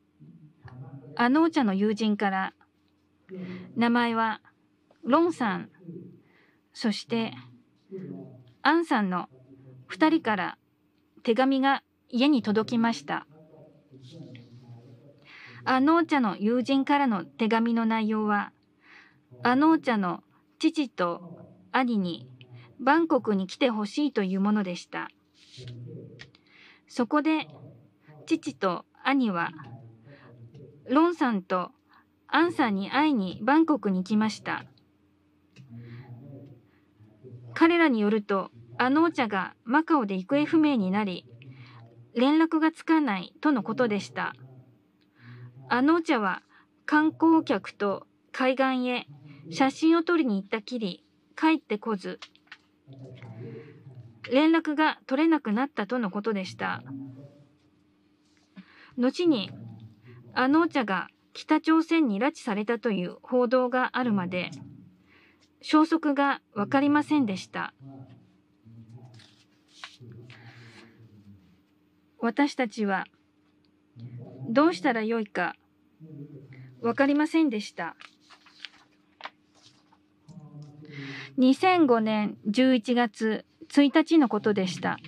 アノーチャの友人から名前はロンさんそしてアンさんの2人から手紙が家に届きましたアノーチャの友人からの手紙の内容はアノーチャの父と兄にバンコクに来てほしいというものでしたそこで父と兄はロンさんとアンさんに会いにバンコクに来ました彼らによるとあのお茶がマカオで行方不明になり連絡がつかないとのことでしたあのお茶は観光客と海岸へ写真を撮りに行ったきり帰ってこず連絡が取れなくなったとのことでした。後にあのお茶が北朝鮮に拉致されたという報道があるまで消息が分かりませんでした私たちはどうしたらよいか分かりませんでした2005年11月1日のことでした。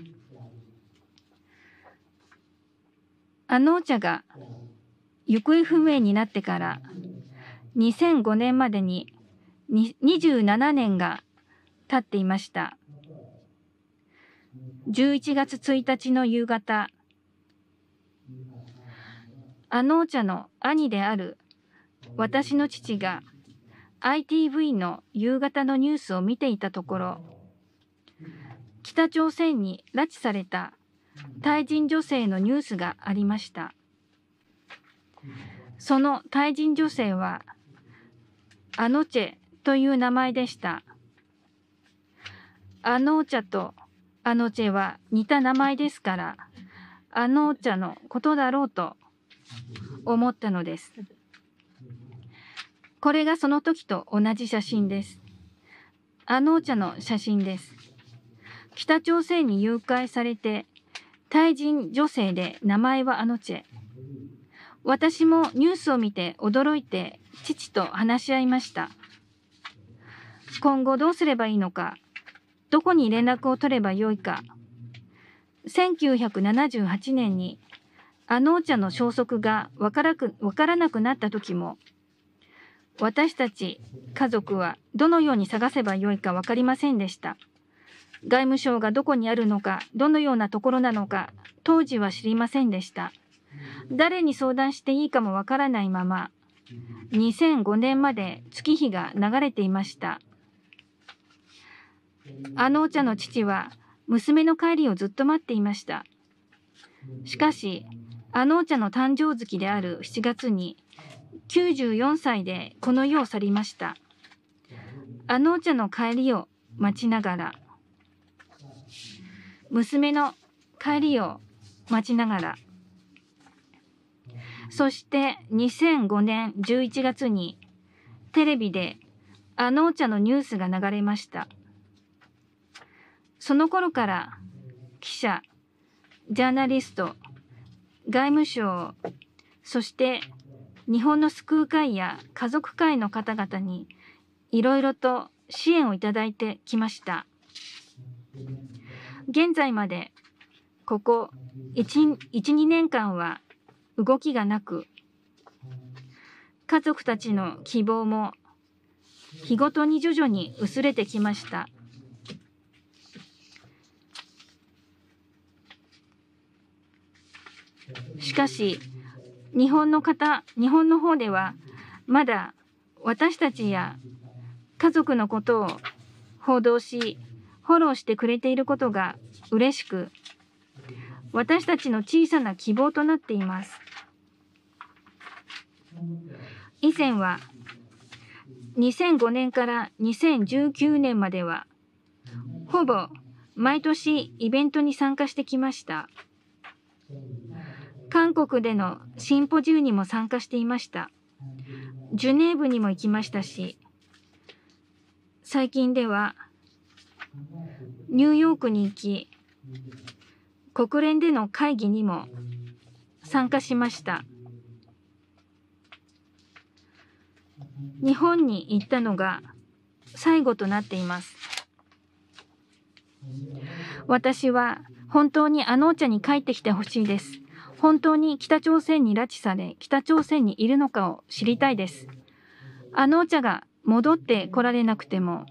あのお茶が行方不明になってから2005年までに27年が経っていました。11月1日の夕方、あのお茶の兄である私の父が ITV の夕方のニュースを見ていたところ、北朝鮮に拉致された対人女性のニュースがありましたそのタイ人女性はアノチェという名前でしたアノーチャとアノチェは似た名前ですからアノーチャのことだろうと思ったのですこれがその時と同じ写真ですアノーチャの写真です北朝鮮に誘拐されて対人女性で名前はあのチェ。私もニュースを見て驚いて父と話し合いました。今後どうすればいいのか、どこに連絡を取ればよいか。1978年にあのお茶の消息がわからくわからなくなった時も、私たち家族はどのように探せばよいか分かりませんでした。外務省がどこにあるのかどのようなところなのか当時は知りませんでした誰に相談していいかもわからないまま2005年まで月日が流れていましたあのお茶の父は娘の帰りをずっと待っていましたしかしあのお茶の誕生月である7月に94歳でこの世を去りましたあのお茶の帰りを待ちながら娘の帰りを待ちながらそして2005年11月にテレビであのお茶のニュースが流れましたその頃から記者ジャーナリスト外務省そして日本の救う会や家族会の方々にいろいろと支援をいただいてきました。現在までここ12年間は動きがなく家族たちの希望も日ごとに徐々に薄れてきましたしかし日本の方日本の方ではまだ私たちや家族のことを報道しフォローしてくれていることが嬉しく、私たちの小さな希望となっています。以前は2005年から2019年まではほぼ毎年イベントに参加してきました韓国でのシンポジウにも参加していましたジュネーブにも行きましたし最近ではニューヨークに行き国連での会議にも参加しました日本に行ったのが最後となっています私は本当にあのお茶に帰ってきてほしいです本当に北朝鮮に拉致され北朝鮮にいるのかを知りたいですあのお茶が戻ってこられなくても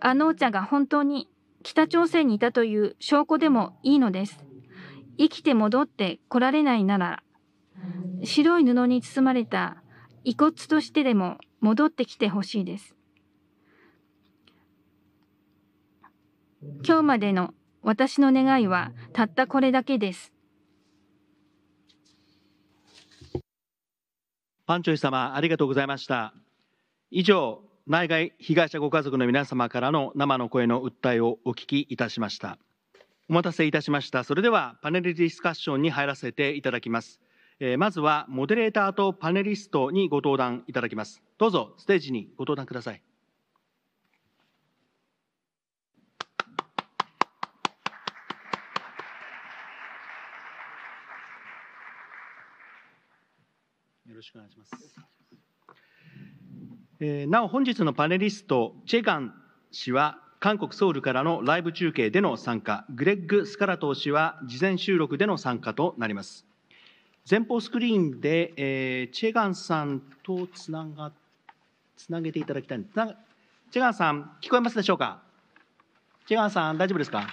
あのー茶が本当に北朝鮮にいたという証拠でもいいのです。生きて戻って来られないなら、白い布に包まれた遺骨としてでも戻ってきてほしいです。今日までの私の願いはたったこれだけです。パンチョイ様、ありがとうございました。以上、内外被害者ご家族の皆様からの生の声の訴えをお聞きいたしましたお待たせいたしましたそれではパネルディスカッションに入らせていただきますえまずはモデレーターとパネリストにご登壇いただきますどうぞステージにご登壇くださいよろしくお願いします。えー、なお本日のパネリスト、チェガン氏は韓国ソウルからのライブ中継での参加、グレッグ・スカラトー氏は事前収録での参加となります。前方スクリーンで、えー、チェガンさんとつながつなげていただきたいチェガンさん、聞こえますでしょうか。チェガンさん、大丈夫ですか。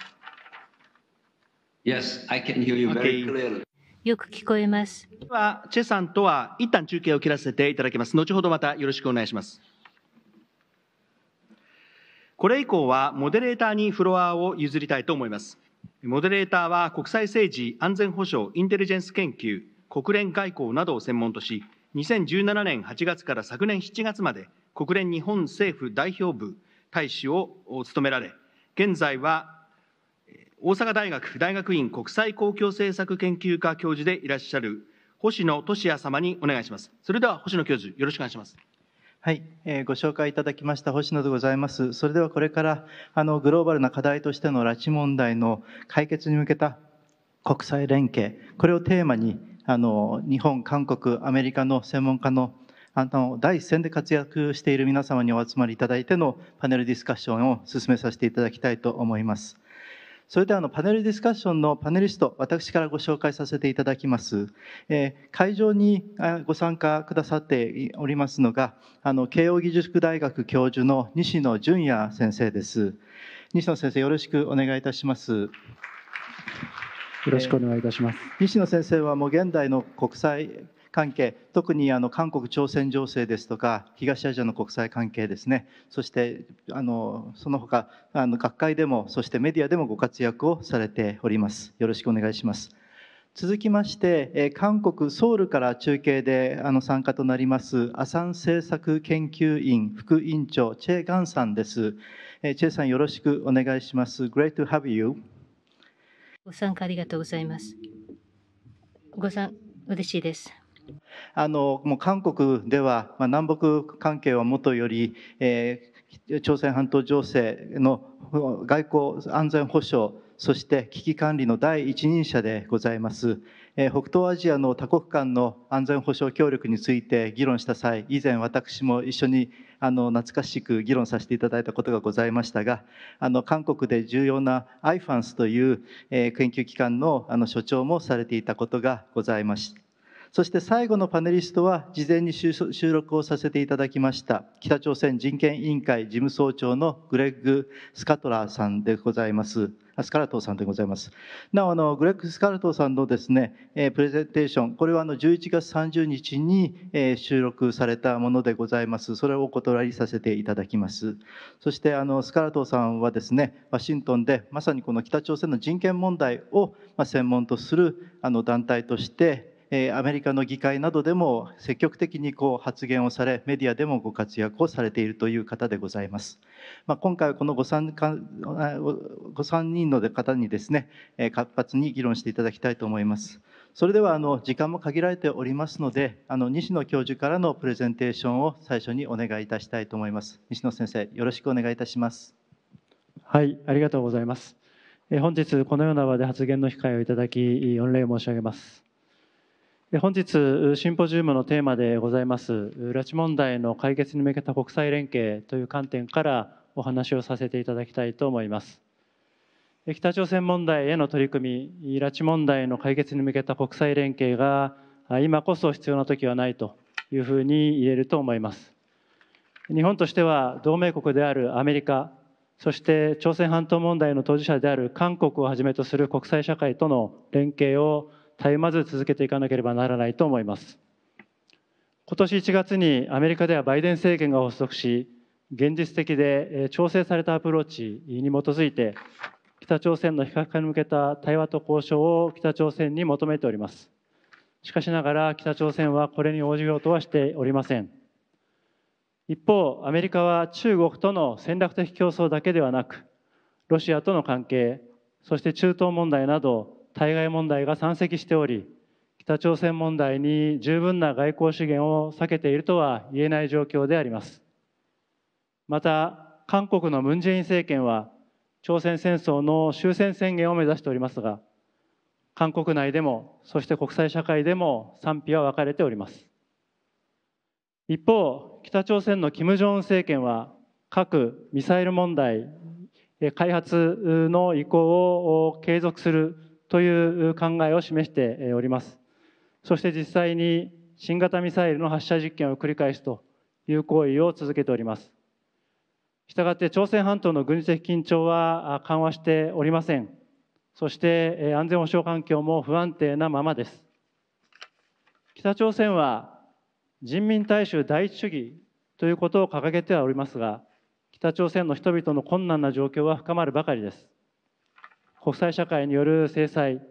Yes, I can hear you very、clearly. よく聞こえます。では、チェさんとは一旦中継を切らせていただきます。後ほどまたよろしくお願いします。これ以降はモデレーターにフロアを譲りたいと思います。モデレーターは国際政治、安全保障、インテリジェンス研究、国連外交などを専門とし、2017年8月から昨年7月まで国連日本政府代表部大使を務められ、現在は大阪大学大学院国際公共政策研究科教授でいらっしゃる星野俊也様にお願いします。それでは星野教授、よろしくお願いします。はい、えー、ご紹介いただきました星野でございます。それではこれからあのグローバルな課題としての拉致問題の解決に向けた国際連携、これをテーマにあの日本、韓国、アメリカの専門家のあの第一線で活躍している皆様にお集まりいただいてのパネルディスカッションを進めさせていただきたいと思います。それではのパネルディスカッションのパネリスト、私からご紹介させていただきます。えー、会場にご参加くださっておりますのが、あの慶應義塾大学教授の西野淳也先生です。西野先生、よろしくお願いいたします。よろしくお願いいたします、えー、西野先生はもう現代の国際関係、特にあの韓国朝鮮情勢ですとか、東アジアの国際関係ですね、そしてあのその他あの学会でも、そしてメディアでもご活躍をされております。よろしくお願いします。続きまして、え韓国ソウルから中継であの参加となりますアサン政策研究院副院長チェ・ガンさんです、えチェさんよろしくお願いします Great to have you ご参加ありがとうございますご参嬉しいですあのもう韓国では、まあ、南北関係はもとより、えー、朝鮮半島情勢の外交安全保障そして危機管理の第一人者でございます。北東アジアの多国間の安全保障協力について議論した際、以前私も一緒にあの懐かしく議論させていただいたことがございましたが、あの韓国で重要な IFANS という研究機関のあの所長もされていたことがございました。そして最後のパネリストは事前に収録をさせていただきました北朝鮮人権委員会事務総長のグレッグ・スカトラーさんでございます。スカラトーさんでございます。なお、あのグレッグ・スカラトーさんのですね、えプレゼンテーション、これはあの11月30日に、え収録されたものでございます。それをお断りさせていただきます。そしてあのスカラトーさんはですね、ワシントンでまさにこの北朝鮮の人権問題を、ま専門とするあの団体として、えアメリカの議会などでも積極的にこう発言をされメディアでもご活躍をされているという方でございます、まあ、今回はこのご参加ご3人の方にですね活発に議論していただきたいと思いますそれではあの時間も限られておりますのであの西野教授からのプレゼンテーションを最初にお願いいたしたいと思います西野先生よろしくお願いいたしますはいありがとうございます本日このような場で発言の機会をいただき御礼申し上げます本日シンポジウムのテーマでございます拉致問題の解決に向けた国際連携という観点からお話をさせていただきたいと思います北朝鮮問題への取り組み拉致問題の解決に向けた国際連携が今こそ必要な時はないというふうに言えると思います日本としては同盟国であるアメリカそして朝鮮半島問題の当事者である韓国をはじめとする国際社会との連携を絶えまず続けていかなければならないと思います。今年1月にアメリカではバイデン政権が発足し、現実的で調整されたアプローチに基づいて、北朝鮮の非核化に向けた対話と交渉を北朝鮮に求めております。しかしながら北朝鮮はこれに応じようとはしておりません。一方、アメリカは中国との戦略的競争だけではなく、ロシアとの関係、そして中東問題など、対外問題が山積しており北朝鮮問題に十分な外交資源を避けているとは言えない状況でありますまた韓国のムン・ジェイン政権は朝鮮戦争の終戦宣言を目指しておりますが韓国内でもそして国際社会でも賛否は分かれております一方北朝鮮の金正恩政権は核・ミサイル問題開発の意向を継続するという考えを示しております。そして実際に新型ミサイルの発射実験を繰り返すという行為を続けております。したがって朝鮮半島の軍事的緊張は緩和しておりません。そして安全保障環境も不安定なままです。北朝鮮は人民大衆第一主義ということを掲げてはおりますが、北朝鮮の人々の困難な状況は深まるばかりです。国際社会による制裁、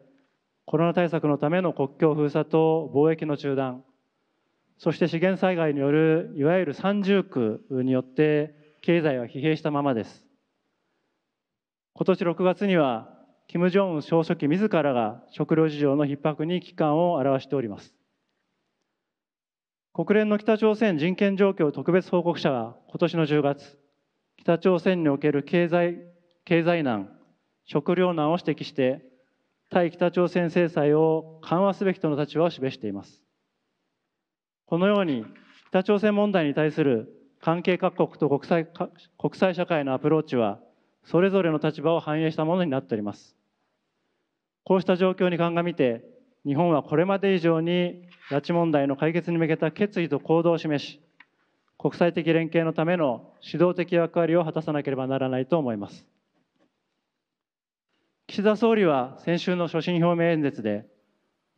コロナ対策のための国境封鎖と貿易の中断、そして資源災害によるいわゆる三重苦によって経済は疲弊したままです。今年6月には、金正恩総書記自らが食料事情の逼迫に危機感を表しております。国連の北朝鮮人権状況特別報告者は今年の10月、北朝鮮における経済経済難、食糧難を指摘して対北朝鮮制裁を緩和すべきとの立場を示していますこのように北朝鮮問題に対する関係各国と国際国際社会のアプローチはそれぞれの立場を反映したものになっておりますこうした状況に鑑みて日本はこれまで以上に拉致問題の解決に向けた決意と行動を示し国際的連携のための指導的役割を果たさなければならないと思います。岸田総理は先週の所信表明演説で、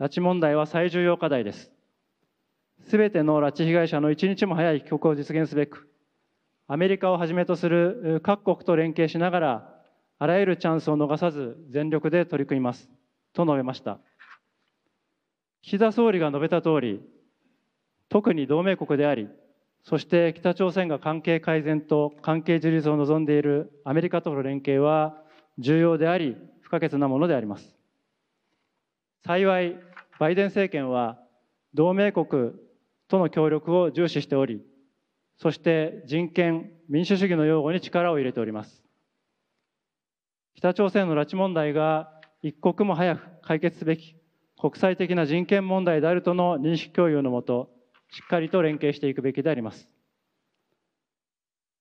拉致問題は最重要課題です。すべての拉致被害者の一日も早い帰国を実現すべく、アメリカをはじめとする各国と連携しながら、あらゆるチャンスを逃さず全力で取り組みます。と述べました。岸田総理が述べたとおり、特に同盟国であり、そして北朝鮮が関係改善と関係樹立を望んでいるアメリカとの連携は重要であり、不可欠なものであります。幸い、バイデン政権は同盟国との協力を重視しており、そして人権、民主主義の擁護に力を入れております。北朝鮮の拉致問題が一刻も早く解決すべき国際的な人権問題であるとの認識共有のもと、しっかりと連携していくべきであります。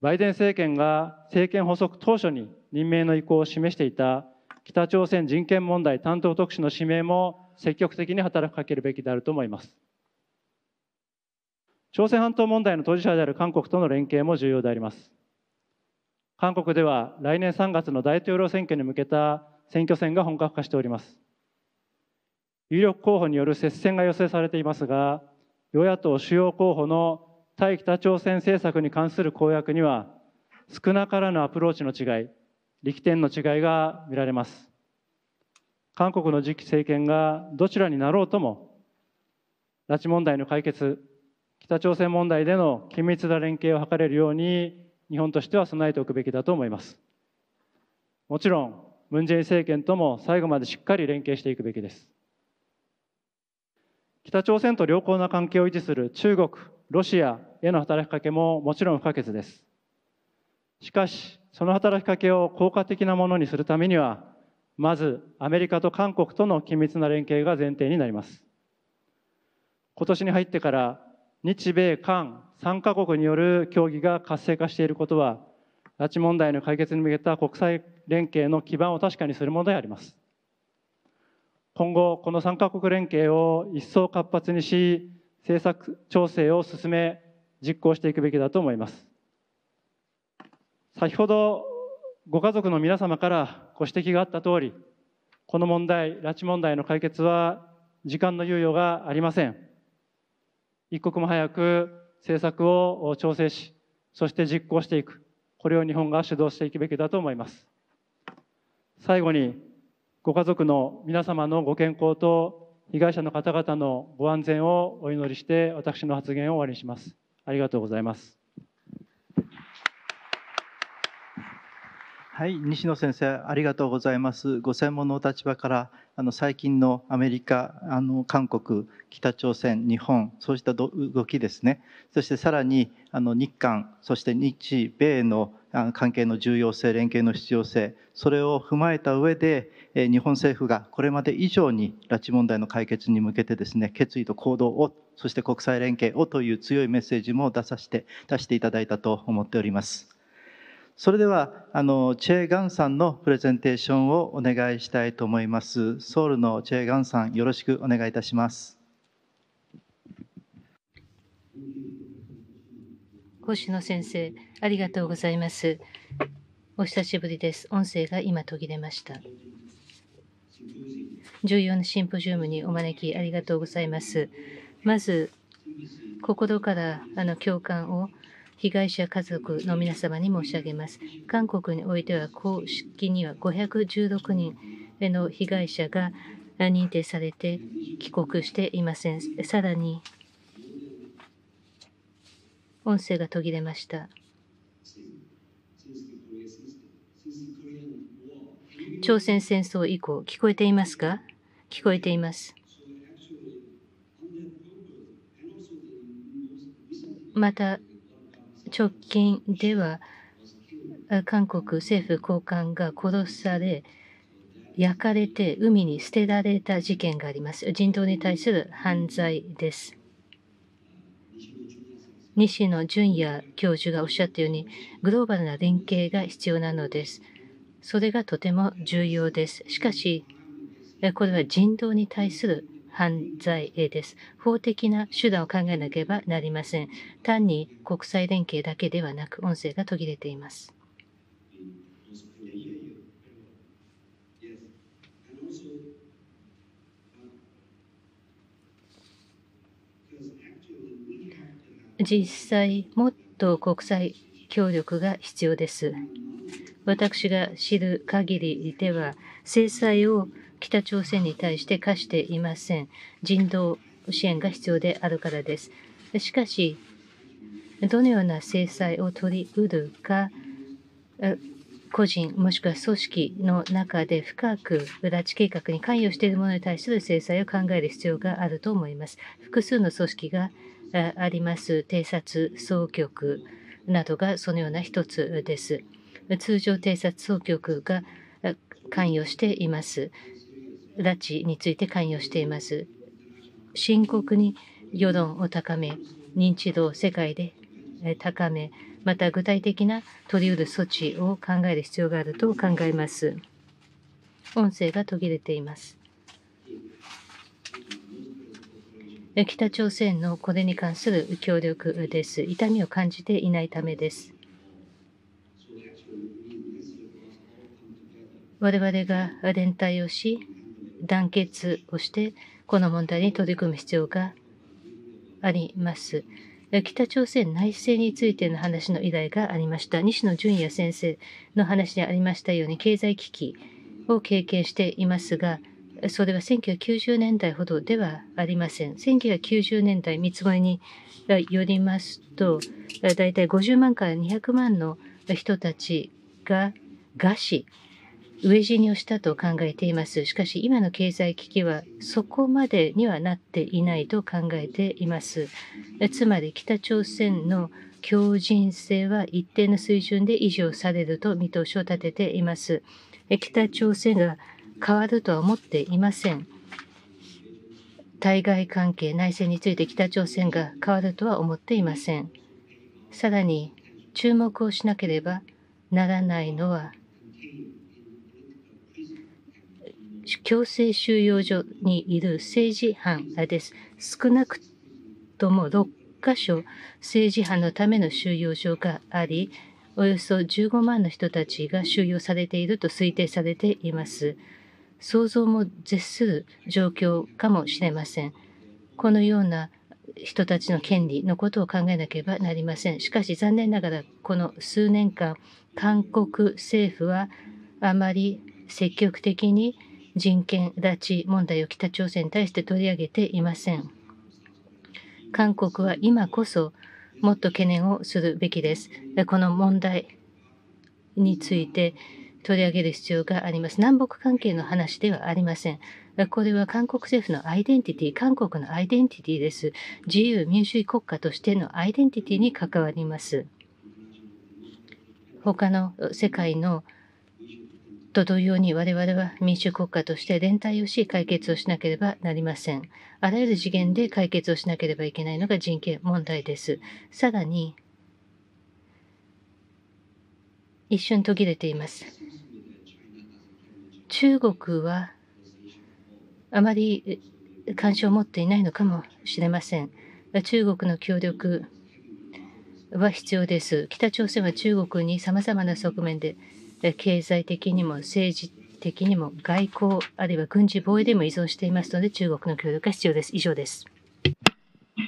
バイデン政権が政権発足当初に任命の意向を示していた北朝鮮人権問題担当特使の指名も積極的に働きかけるべきであると思います。朝鮮半島問題の当事者である韓国との連携も重要であります。韓国では来年3月の大統領選挙に向けた選挙戦が本格化しております。有力候補による接戦が予想されていますが、与野党主要候補の対北朝鮮政策に関する公約には、少なからぬアプローチの違い、力点の違いが見られます韓国の次期政権がどちらになろうとも拉致問題の解決北朝鮮問題での緊密な連携を図れるように日本としては備えておくべきだと思いますもちろんムン・ジェイン政権とも最後までしっかり連携していくべきです北朝鮮と良好な関係を維持する中国ロシアへの働きかけももちろん不可欠ですしかしその働きかけを効果的なものにするためには、まずアメリカと韓国との緊密な連携が前提になります。今年に入ってから日米韓3カ国による協議が活性化していることは、拉致問題の解決に向けた国際連携の基盤を確かにするものであります。今後、この3カ国連携を一層活発にし、政策調整を進め、実行していくべきだと思います。先ほどご家族の皆様からご指摘があった通り、この問題、拉致問題の解決は時間の猶予がありません。一刻も早く政策を調整し、そして実行していく、これを日本が主導していくべきだと思います。最後に、ご家族の皆様のご健康と被害者の方々のご安全をお祈りして、私の発言を終わりにします。ありがとうございます。はい、西野先生ありがとうございます。ご専門のお立場からあの最近のアメリカ、あの韓国、北朝鮮、日本そうした動きですね。そしてさらにあの日韓、そして日米の関係の重要性、連携の必要性、それを踏まえた上で日本政府がこれまで以上に拉致問題の解決に向けてですね、決意と行動をそして国際連携をという強いメッセージも出させて出していただいたと思っております。それではあのチェ・ガンさんのプレゼンテーションをお願いしたいと思います。ソウルのチェ・ガンさん、よろしくお願いいたします。講師の先生、ありがとうございます。お久しぶりです。音声が今途切れました。重要なシンポジウムにお招きありがとうございます。まず、心からあの共感を被害者家族の皆様に申し上げます。韓国においては公式には516人の被害者が認定されて帰国していません。さらに、音声が途切れました。朝鮮戦争以降、聞こえていますか聞こえています。また、直近では韓国政府高官が殺され焼かれて海に捨てられた事件があります人道に対する犯罪です西野純也教授がおっしゃったようにグローバルな連携が必要なのですそれがとても重要ですしかしこれは人道に対する犯罪です。法的な手段を考えなければなりません。単に国際連携だけではなく、音声が途切れています。実際、もっと国際協力が必要です。私が知る限りでは、制裁を北朝鮮に対して課していません。人道支援が必要であるからです。しかし、どのような制裁を取りうるか、個人もしくは組織の中で深く拉致計画に関与しているものに対する制裁を考える必要があると思います。複数の組織があります、偵察総局などがそのような一つです。通常偵察総局が関与しています。拉致について関与しています。深刻に世論を高め、認知度を世界で高め、また具体的な取り得る措置を考える必要があると考えます。音声が途切れています。北朝鮮のこれに関する協力です。痛みを感じていないためです。我々が連帯をし、団結をしてこの問題に取り組む必要があります。北朝鮮内政についての話の依頼がありました。西野純也先生の話にありましたように経済危機を経験していますが、それは1990年代ほどではありません。1990年代見積もりによりますと、だいたい50万から200万の人たちが餓死飢え死にをしたと考えています。しかし、今の経済危機はそこまでにはなっていないと考えています。つまり、北朝鮮の強靭性は一定の水準で維持をされると見通しを立てています。北朝鮮が変わるとは思っていません。対外関係、内戦について北朝鮮が変わるとは思っていません。さらに、注目をしなければならないのは強制収容所にいる政治犯です。少なくとも6カ所政治犯のための収容所があり、およそ15万の人たちが収容されていると推定されています。想像も絶する状況かもしれません。このような人たちの権利のことを考えなければなりません。しかし残念ながらこの数年間、韓国政府はあまり積極的に人権、拉致問題を北朝鮮に対して取り上げていません。韓国は今こそもっと懸念をするべきです。この問題について取り上げる必要があります。南北関係の話ではありません。これは韓国政府のアイデンティティ、韓国のアイデンティティです。自由民主主義国家としてのアイデンティティに関わります。他の世界のと同様に我々は民主国家として連帯をし解決をしなければなりません。あらゆる次元で解決をしなければいけないのが人権問題です。さらに、一瞬途切れています。中国はあまり関心を持っていないのかもしれません。中国の協力は必要です。北朝鮮は中国にさまざまな側面で経済的にも政治的にも外交あるいは軍事防衛でも依存していますので中国の協力が必要です。以上です。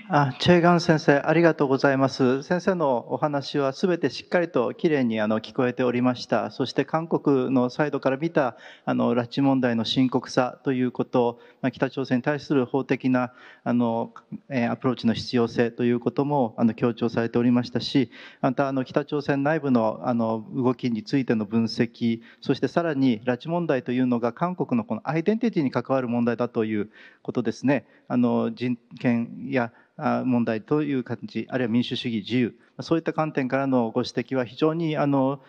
あチェガン先生、ありがとうございます。先生のお話はすべてしっかりときれいにあの聞こえておりました。そして韓国のサイドから見たあの拉致問題の深刻さということ、まあ、北朝鮮に対する法的なあの、えー、アプローチの必要性ということもあの強調されておりましたし、またあの北朝鮮内部のあの動きについての分析、そしてさらに拉致問題というのが韓国のこのアイデンティティに関わる問題だということですね。あの人権や問題という感じあるいは民主主義自由そういった観点からのご指摘は非常にあの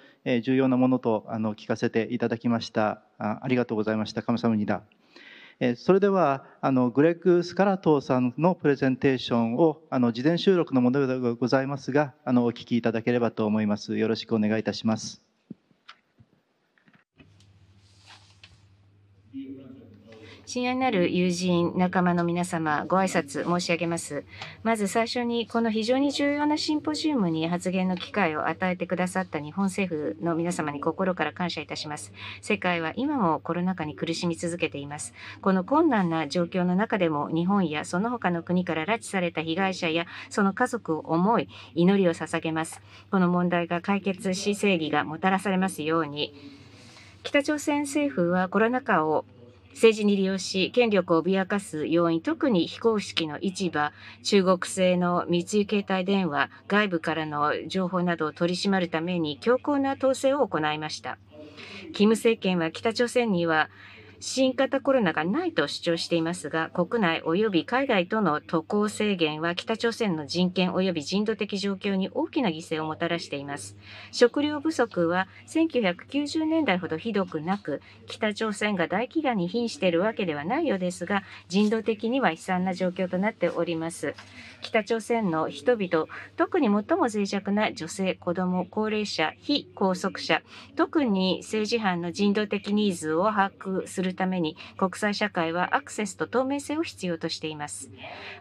重要なものとあの聞かせていただきましたありがとうございましたカムサムニダそれではあのグレッグ・スカラトーさんのプレゼンテーションをあの事前収録のものでございますがあのお聞きいただければと思いますよろしくお願いいたします。親愛なる友人、仲間の皆様、ご挨拶申し上げます。まず最初に、この非常に重要なシンポジウムに発言の機会を与えてくださった日本政府の皆様に心から感謝いたします。世界は今もコロナ禍に苦しみ続けています。この困難な状況の中でも、日本やその他の国から拉致された被害者やその家族を思い、祈りを捧げます。この問題が解決し、正義がもたらされますように。北朝鮮政府はコロナ禍を政治に利用し、権力を脅かす要因、特に非公式の市場、中国製の密輸携帯電話、外部からの情報などを取り締まるために強硬な統制を行いました。金政権は北朝鮮には新型コロナがないと主張していますが、国内及び海外との渡航制限は北朝鮮の人権及び人道的状況に大きな犠牲をもたらしています。食料不足は1990年代ほどひどくなく、北朝鮮が大飢餓に瀕しているわけではないようですが、人道的には悲惨な状況となっております。北朝鮮の人々、特に最も脆弱な女性、子供、高齢者、非拘束者、特に政治犯の人道的ニーズを把握するために、国際社会はアクセスと透明性を必要としています。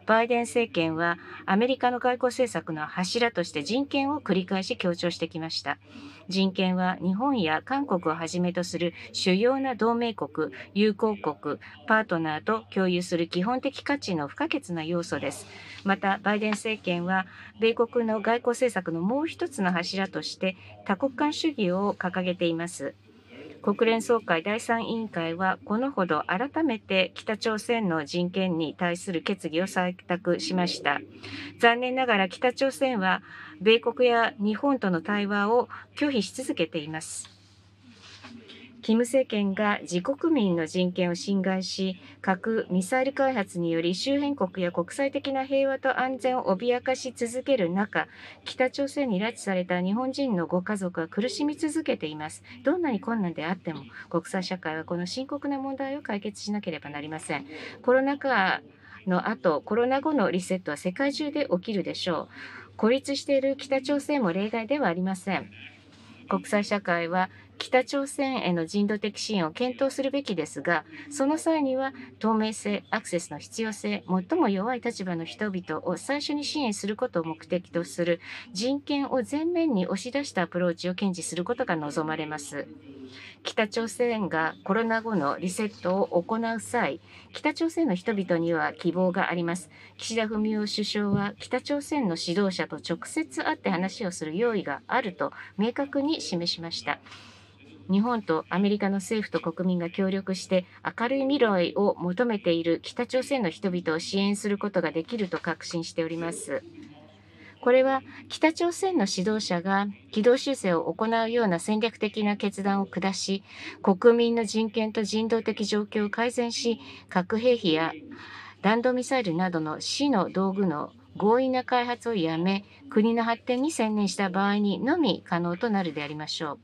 バイデン政権は、アメリカの外交政策の柱として人権を繰り返し強調してきました。人権は日本や韓国をはじめとする主要な同盟国、友好国、パートナーと共有する基本的価値の不可欠な要素です。また、バイデン政権は、米国の外交政策のもう一つの柱として、多国間主義を掲げています。国連総会第3委員会はこのほど改めて北朝鮮の人権に対する決議を採択しました残念ながら北朝鮮は米国や日本との対話を拒否し続けています。キム政権が自国民の人権を侵害し、核・ミサイル開発により周辺国や国際的な平和と安全を脅かし続ける中、北朝鮮に拉致された日本人のご家族は苦しみ続けています。どんなに困難であっても、国際社会はこの深刻な問題を解決しなければなりません。コロナ禍の後、コロナ後のリセットは世界中で起きるでしょう。孤立している北朝鮮も例外ではありません。国際社会は北朝鮮への人道的支援を検討するべきですが、その際には透明性、アクセスの必要性、最も弱い立場の人々を最初に支援することを目的とする人権を前面に押し出したアプローチを堅持することが望まれます。北朝鮮がコロナ後のリセットを行う際北朝鮮の人々には希望があります岸田文雄首相は北朝鮮の指導者と直接会って話をする用意があると明確に示しました日本とアメリカの政府と国民が協力して明るい未来を求めている北朝鮮の人々を支援することができると確信しております。これは北朝鮮の指導者が軌道修正を行うような戦略的な決断を下し、国民の人権と人道的状況を改善し、核兵器や弾道ミサイルなどの死の道具の強引な開発をやめ、国の発展に専念した場合にのみ可能となるでありましょ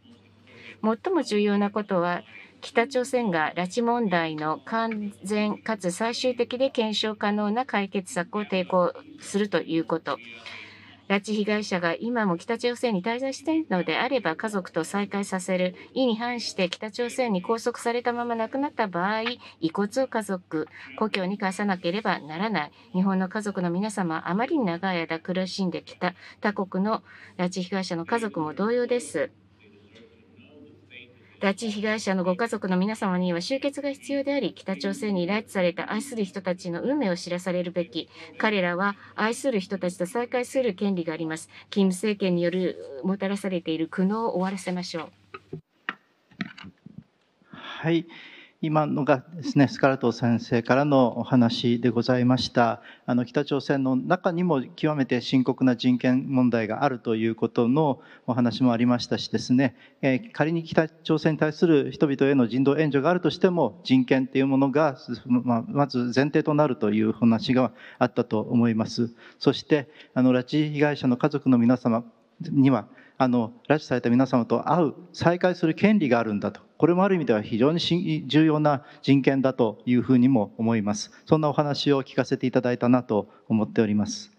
う。最も重要なことは、北朝鮮が拉致問題の完全かつ最終的で検証可能な解決策を提供するということ。拉致被害者が今も北朝鮮に滞在しているのであれば、家族と再会させる、意に反して北朝鮮に拘束されたまま亡くなった場合、遺骨を家族、故郷に返さなければならない。日本の家族の皆様、あまりに長い間苦しんできた他国の拉致被害者の家族も同様です。拉致被害者のご家族の皆様には終結が必要であり、北朝鮮に拉致された愛する人たちの運命を知らされるべき、彼らは愛する人たちと再会する権利があります。金政権によるもたらされている苦悩を終わらせましょう。はい。今のがですね、スカラト先生からのお話でございました。あの北朝鮮の中にも極めて深刻な人権問題があるということのお話もありましたしですね、えー、仮に北朝鮮に対する人々への人道援助があるとしても、人権というものが、ままず前提となるという話があったと思います。そして、あの拉致被害者の家族の皆様には、あの拉致された皆様と会う再会する権利があるんだとこれもある意味では非常に重要な人権だというふうにも思いますそんなお話を聞かせていただいたなと思っております。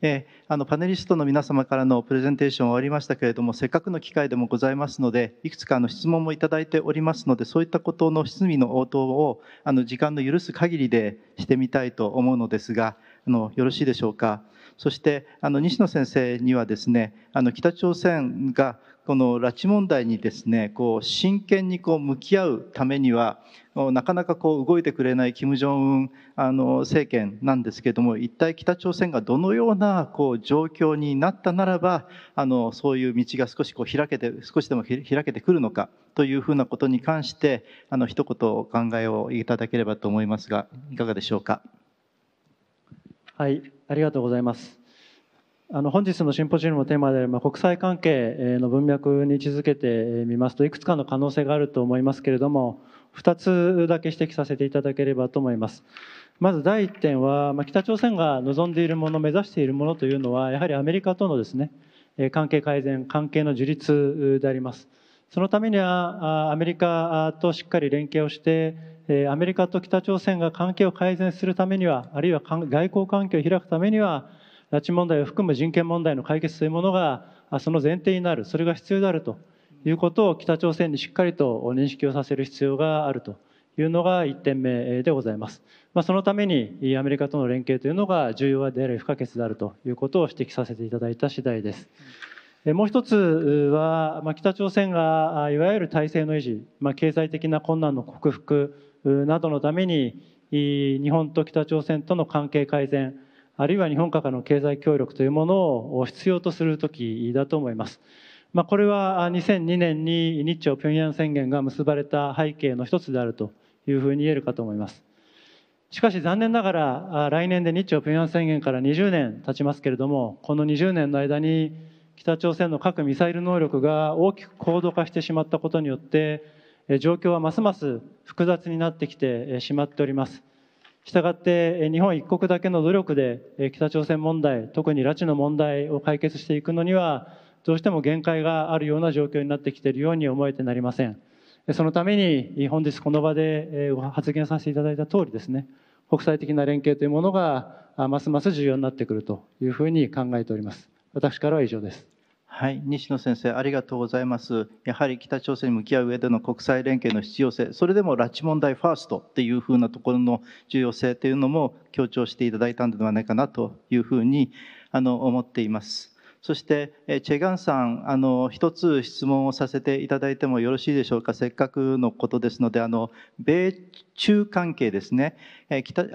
えー、あのパネリストの皆様からのプレゼンテーション終わりましたけれどもせっかくの機会でもございますのでいくつかの質問もいただいておりますのでそういったことの質疑の応答をあの時間の許す限りでしてみたいと思うのですがあのよろしいでしょうか。そしてあの西野先生にはですねあの北朝鮮がこの拉致問題にですねこう真剣にこう向き合うためにはなかなかこう動いてくれない金正恩あの政権なんですけれども一体北朝鮮がどのようなこう状況になったならばあのそういう道が少しこう開けて少しでも開けてくるのかというふうなことに関してあの一言お考えをいただければと思いますがいかがでしょうか。はいありがとうございます。あの本日のシンポジウムのテーマである、ま国際関係の文脈に位置づけてみますといくつかの可能性があると思いますけれども2つだけ指摘させていただければと思いますまず第1点は、ま北朝鮮が望んでいるもの目指しているものというのはやはりアメリカとのですね関係改善関係の樹立でありますそのためにはアメリカとしっかり連携をしてアメリカと北朝鮮が関係を改善するためには、あるいは外交関係を開くためには、拉致問題を含む人権問題の解決というものが、その前提になる、それが必要であるということを北朝鮮にしっかりと認識をさせる必要があるというのが1点目でございます。まあ、そのためにアメリカとの連携というのが重要であり、不可欠であるということを指摘させていただいた次第です。もう一つは、まあ、北朝鮮がいわゆる体制の維持、まあ、経済的な困難の克服などのために日本と北朝鮮との関係改善あるいは日本からの経済協力というものを必要とする時だと思います。まあ、これは2002年に日朝平壌宣言が結ばれた背景の一つであるというふうに言えるかと思います。しかし残念ながら来年で日朝平壌宣言から20年経ちますけれどもこの20年の間に北朝鮮の核・ミサイル能力が大きく高度化してしまったことによって状況はますます複雑になってきてしまっております。したがって日本一国だけの努力で北朝鮮問題特に拉致の問題を解決していくのにはどうしても限界があるような状況になってきているように思えてなりませんそのために本日この場で発言させていただいた通りですね国際的な連携というものがますます重要になってくるというふうに考えております私からは以上ですはい、西野先生、ありがとうございます。やはり北朝鮮に向き合う上での国際連携の必要性、それでも拉致問題ファーストっていうふうなところの重要性というのも強調していただいたのではないかなというふうにあの思っています。そして、チェ・ガンさん、あの一つ質問をさせていただいてもよろしいでしょうか、せっかくのことですので、あの米中関係ですね、北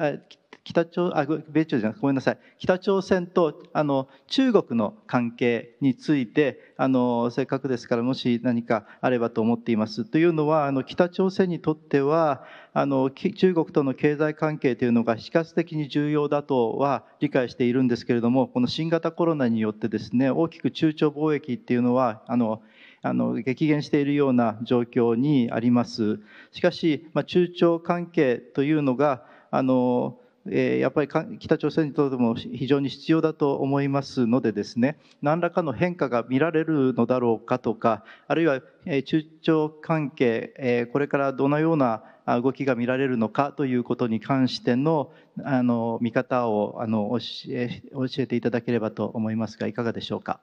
北朝あ米朝じゃなくごめんなさい北朝鮮とあの中国の関係についてあのせっかくですからもし何かあればと思っています。というのはあの北朝鮮にとってはあの中国との経済関係というのが比較的に重要だとは理解しているんですけれどもこの新型コロナによってですね大きく中朝貿易っていうのはあのあの激減しているような状況にあります。しかし、まあ、中朝関係というのがあのえやっぱり北朝鮮にとっても非常に必要だと思いますのでですね何らかの変化が見られるのだろうかとかあるいは中朝関係、えこれからどのような動きが見られるのかということに関してのあの見方をあの教え教えていただければと思いますがいかがでしょうか。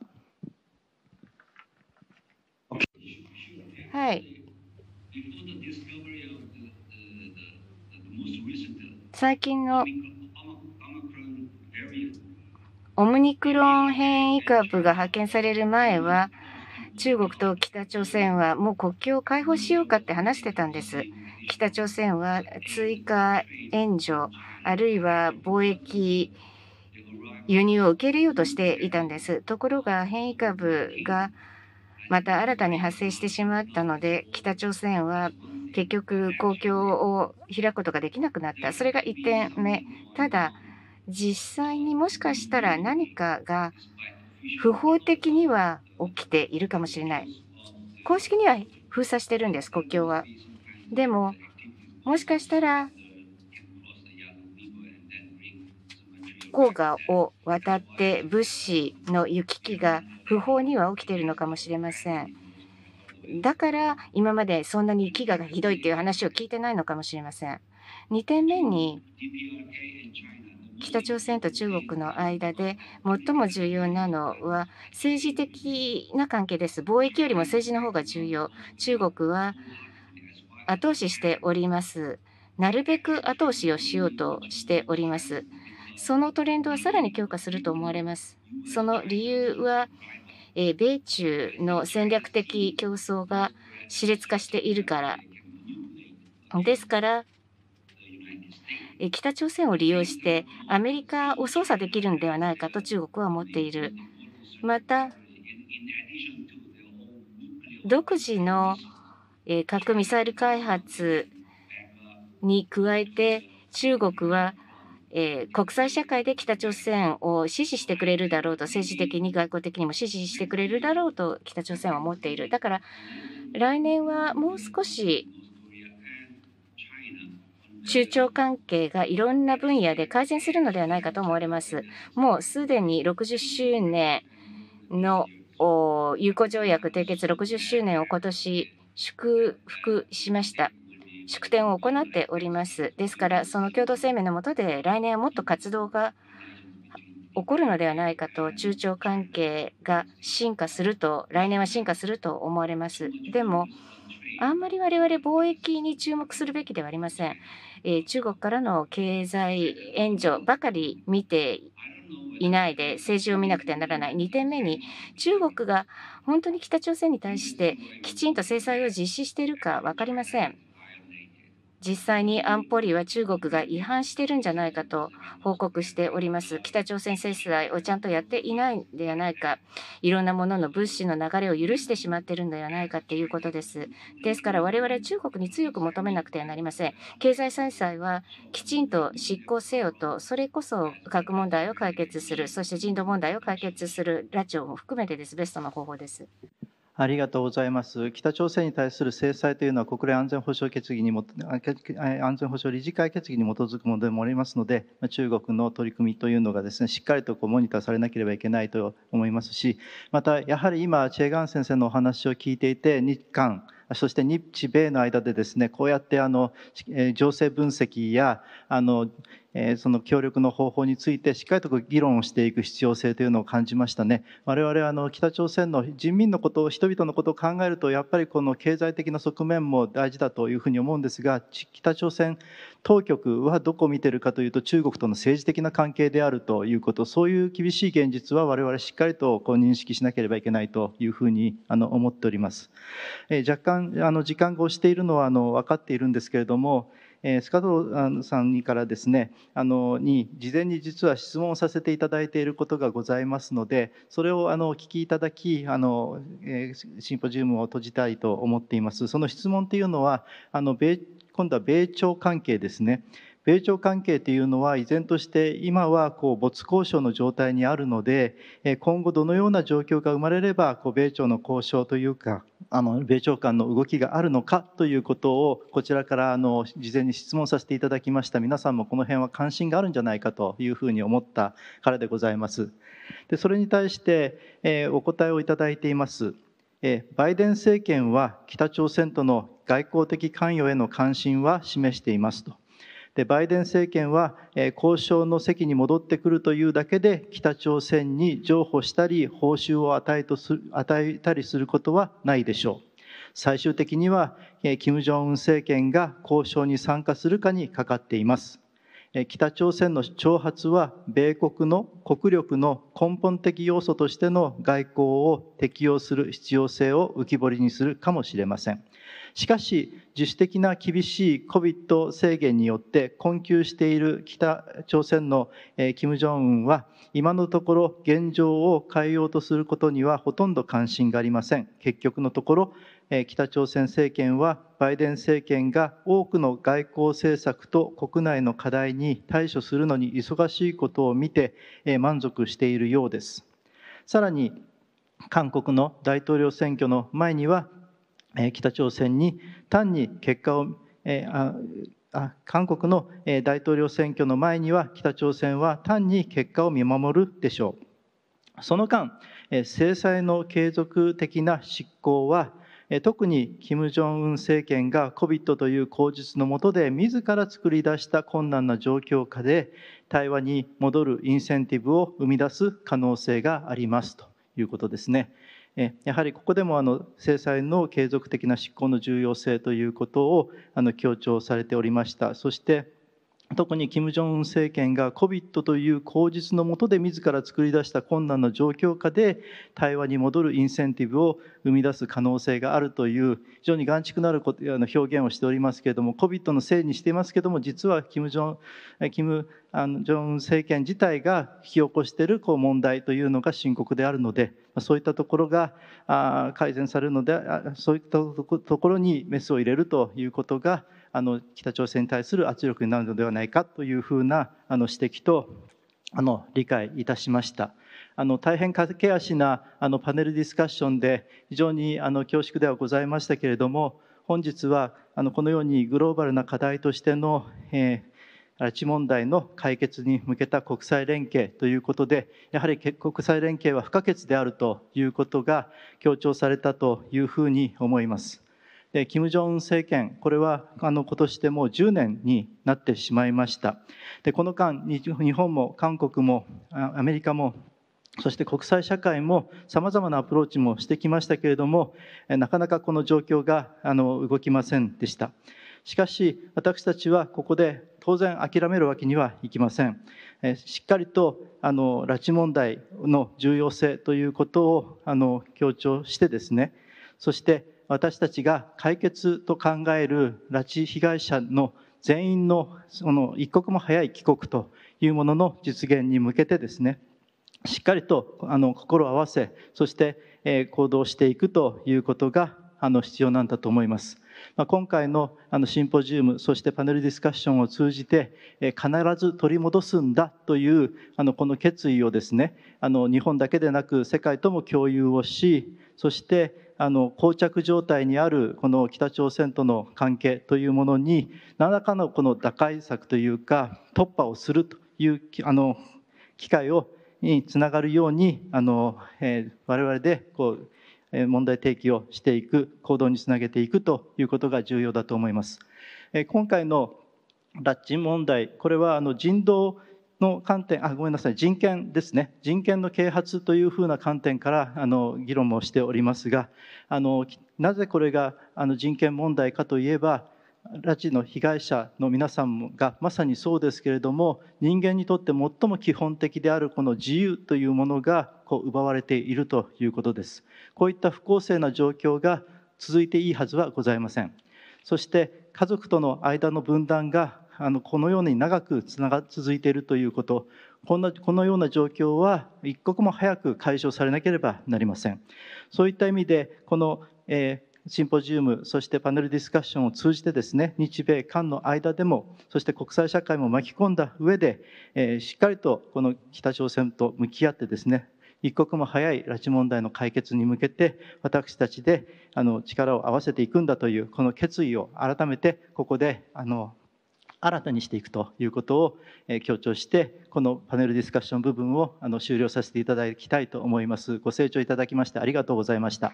はい。最近のオムニクロン変異株が発見される前は、中国と北朝鮮はもう国境を解放しようかって話してたんです。北朝鮮は追加援助、あるいは貿易、輸入を受け入れようとしていたんです。ところが変異株がまた新たに発生してしまったので、北朝鮮は結局公共を開くことができなくなったそれが1点目ただ実際にもしかしたら何かが不法的には起きているかもしれない公式には封鎖してるんです国境はでももしかしたら黄河を渡って物資の行き来が不法には起きているのかもしれません。だから今までそんなに飢餓がひどいという話を聞いてないのかもしれません。2点目に北朝鮮と中国の間で最も重要なのは政治的な関係です。貿易よりも政治の方が重要。中国は後押ししております。なるべく後押しをしようとしております。そのトレンドはさらに強化すると思われます。その理由はえ米中の戦略的競争が熾烈化しているから。ですから、北朝鮮を利用してアメリカを操作できるんではないかと中国は思っている。また、独自の核ミサイル開発に加えて中国はえー、国際社会で北朝鮮を支持してくれるだろうと政治的に外交的にも支持してくれるだろうと北朝鮮は思っているだから来年はもう少し中朝関係がいろんな分野で改善するのではないかと思われますもうすでに60周年の友好条約締結60周年を今年祝福しました祝典を行っております。ですから、その共同声明の下で来年はもっと活動が起こるのではないかと、中朝関係が進化すると、来年は進化すると思われます。でも、あんまり我々貿易に注目するべきではありません。え中国からの経済援助ばかり見ていないで政治を見なくてはならない。2点目に中国が本当に北朝鮮に対してきちんと制裁を実施しているか分かりません。実際に安保理は中国が違反してるんじゃないかと報告しております。北朝鮮制裁をちゃんとやっていないんではないか、いろんなものの物資の流れを許してしまってるんではないかっていうことです。ですから我々は中国に強く求めなくてはなりません。経済制裁はきちんと執行せよと、それこそ核問題を解決する、そして人道問題を解決する、拉致を含めてです、ベストの方法です。ありがとうございます。北朝鮮に対する制裁というのは国連安全保障決議にも安全保障理事会決議に基づくものでもありますので、中国の取り組みというのがですね、しっかりとこうモニターされなければいけないと思いますし、またやはり今チェガン先生のお話を聞いていて、日韓そして日米の間でですね、こうやってあの情勢分析やあのえその協力の方法についてしっかりと議論をしていく必要性というのを感じましたね。我々あの北朝鮮の人民のことを人々のことを考えるとやっぱりこの経済的な側面も大事だというふうに思うんですが北朝鮮当局はどこを見てるかというと中国との政治的な関係であるということそういう厳しい現実は我々しっかりとこう認識しなければいけないというふうにあの思っております。え若干あの時間が押しているのはあの分かっているんですけれどもえスカさんにからですねあのに事前に実は質問をさせていただいていることがございますのでそれをあのお聞きいただきあの、えシンポジウムを閉じたいと思っています。その質問というのはあの米今度は米朝関係ですね。米朝関係というのは依然として今はこう没交渉の状態にあるので今後どのような状況が生まれればこう米朝の交渉というかあの米朝間の動きがあるのかということをこちらからあの事前に質問させていただきました皆さんもこの辺は関心があるんじゃないかというふうに思ったからでございます。でそれに対して、お答えをいただいています。バイデン政権は北朝鮮との外交的関与への関心は示していますと。でバイデン政権は、え交渉の席に戻ってくるというだけで北朝鮮に譲歩したり報酬を与えとす与えたりすることはないでしょう。最終的には、え金正恩政権が交渉に参加するかにかかっています。北朝鮮の挑発は米国の国力の根本的要素としての外交を適用する必要性を浮き彫りにするかもしれません。しかし、自主的な厳しい COVID 制限によって困窮している北朝鮮の金正恩は、今のところ現状を変えようとすることにはほとんど関心がありません。結局のところ、北朝鮮政権はバイデン政権が多くの外交政策と国内の課題に対処するのに忙しいことを見て満足しているようです。さらに韓国の大統領選挙の前には北朝鮮に単に結果を韓国の大統領選挙の前には北朝鮮は単に結果を見守るでしょう。その間、制裁の継続的な執行は特に金正恩政権が COVID という口実の下で自ら作り出した困難な状況下で対話に戻るインセンティブを生み出す可能性がありますということですね。やはりここでもあの制裁の継続的な執行の重要性ということをあの強調されておりました。そして特に金正恩政権が COVID という口実のもとで自ら作り出した困難の状況下で対話に戻るインセンティブを生み出す可能性があるという非常に眼畜のあることあの表現をしておりますけれども COVID のせいにしていますけれども実は金正金ョン政権自体が引き起こしているこう問題というのが深刻であるのでそういったところが改善されるのでそういったところにメスを入れるということがあの北朝鮮に対する圧力になるのではないかというふうなあの指摘とあの理解いたしました。あの大変駆け足なあのパネルディスカッションで非常にあの恐縮ではございましたけれども本日はあのこのようにグローバルな課題としての、えー拉致問題の解決に向けた国際連携ということで、やはり国際連携は不可欠であるということが強調されたというふうに思います。で金正恩政権、これはあの今年でもう10年になってしまいました。でこの間、日本も韓国もアメリカもそして国際社会もさまざまなアプローチもしてきましたけれどもなかなかこの状況があの動きませんでした。しかし私たちはここで当然諦めるわけにはいきません。しっかりとあの拉致問題の重要性ということをあの強調してですねそして私たちが解決と考える拉致被害者の全員のその一刻も早い帰国というものの実現に向けてですね、しっかりとあの心を合わせ、そして行動していくということがあの必要なんだと思います。ま今回のあのシンポジウム、そしてパネルディスカッションを通じて、え必ず取り戻すんだというあのこの決意をですね、あの日本だけでなく世界とも共有をし、そしてあの膠着状態にあるこの北朝鮮との関係というものに何らかのこの打開策というか突破をするというあの機会をにつながるようにあの、えー、我々でこう、えー、問題提起をしていく行動につなげていくということが重要だと思います。えー、今回の拉致問題これはあの人道の観点、あ、ごめんなさい、人権ですね。人権の啓発というふうな観点から、あの、議論もしておりますが、あの、なぜこれが、あの、人権問題かといえば、拉致の被害者の皆さんがまさにそうですけれども人間にとって最も基本的であるこの自由というものがこう奪われているということですこういった不公正な状況が続いていいはずはございませんそして家族との間の分断があのこのように長くつなが続いているということこんなこのような状況は一刻も早く解消されなければなりませんそういった意味でこの、えーシンポジウム、そしてパネルディスカッションを通じてですね、日米韓の間でも、そして国際社会も巻き込んだ上で、えー、しっかりとこの北朝鮮と向き合ってですね、一刻も早い拉致問題の解決に向けて、私たちであの力を合わせていくんだという、この決意を改めてここであの新たにしていくということを強調してこのパネルディスカッション部分をあの終了させていただきたいと思いますご清聴いただきましてありがとうございました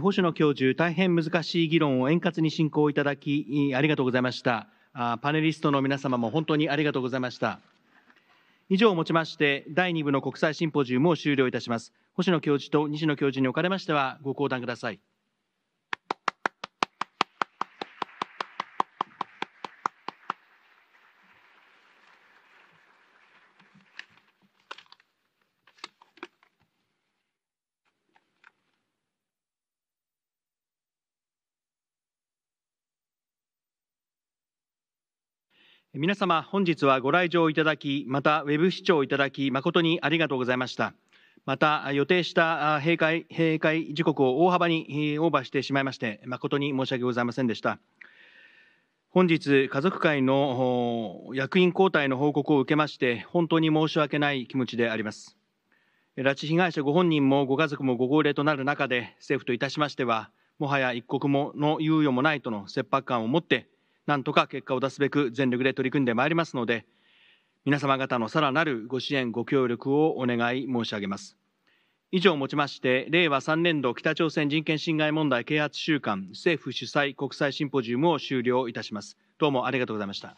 保守の教授大変難しい議論を円滑に進行いただきありがとうございましたパネリストの皆様も本当にありがとうございました以上をもちまして第2部の国際シンポジウムを終了いたします星野教授と西野教授におかれましてはご講談ください皆様本日はご来場いただきまたウェブ視聴いただき誠にありがとうございましたまた予定した閉会閉会時刻を大幅にオーバーしてしまいまして誠に申し訳ございませんでした本日家族会の役員交代の報告を受けまして本当に申し訳ない気持ちであります拉致被害者ご本人もご家族もご高齢となる中で政府といたしましてはもはや一刻もの猶予もないとの切迫感を持ってなんとか結果を出すべく全力で取り組んでまいりますので、皆様方のさらなるご支援、ご協力をお願い申し上げます。以上をもちまして、令和3年度北朝鮮人権侵害問題啓発週間政府主催国際シンポジウムを終了いたします。どうもありがとうございました。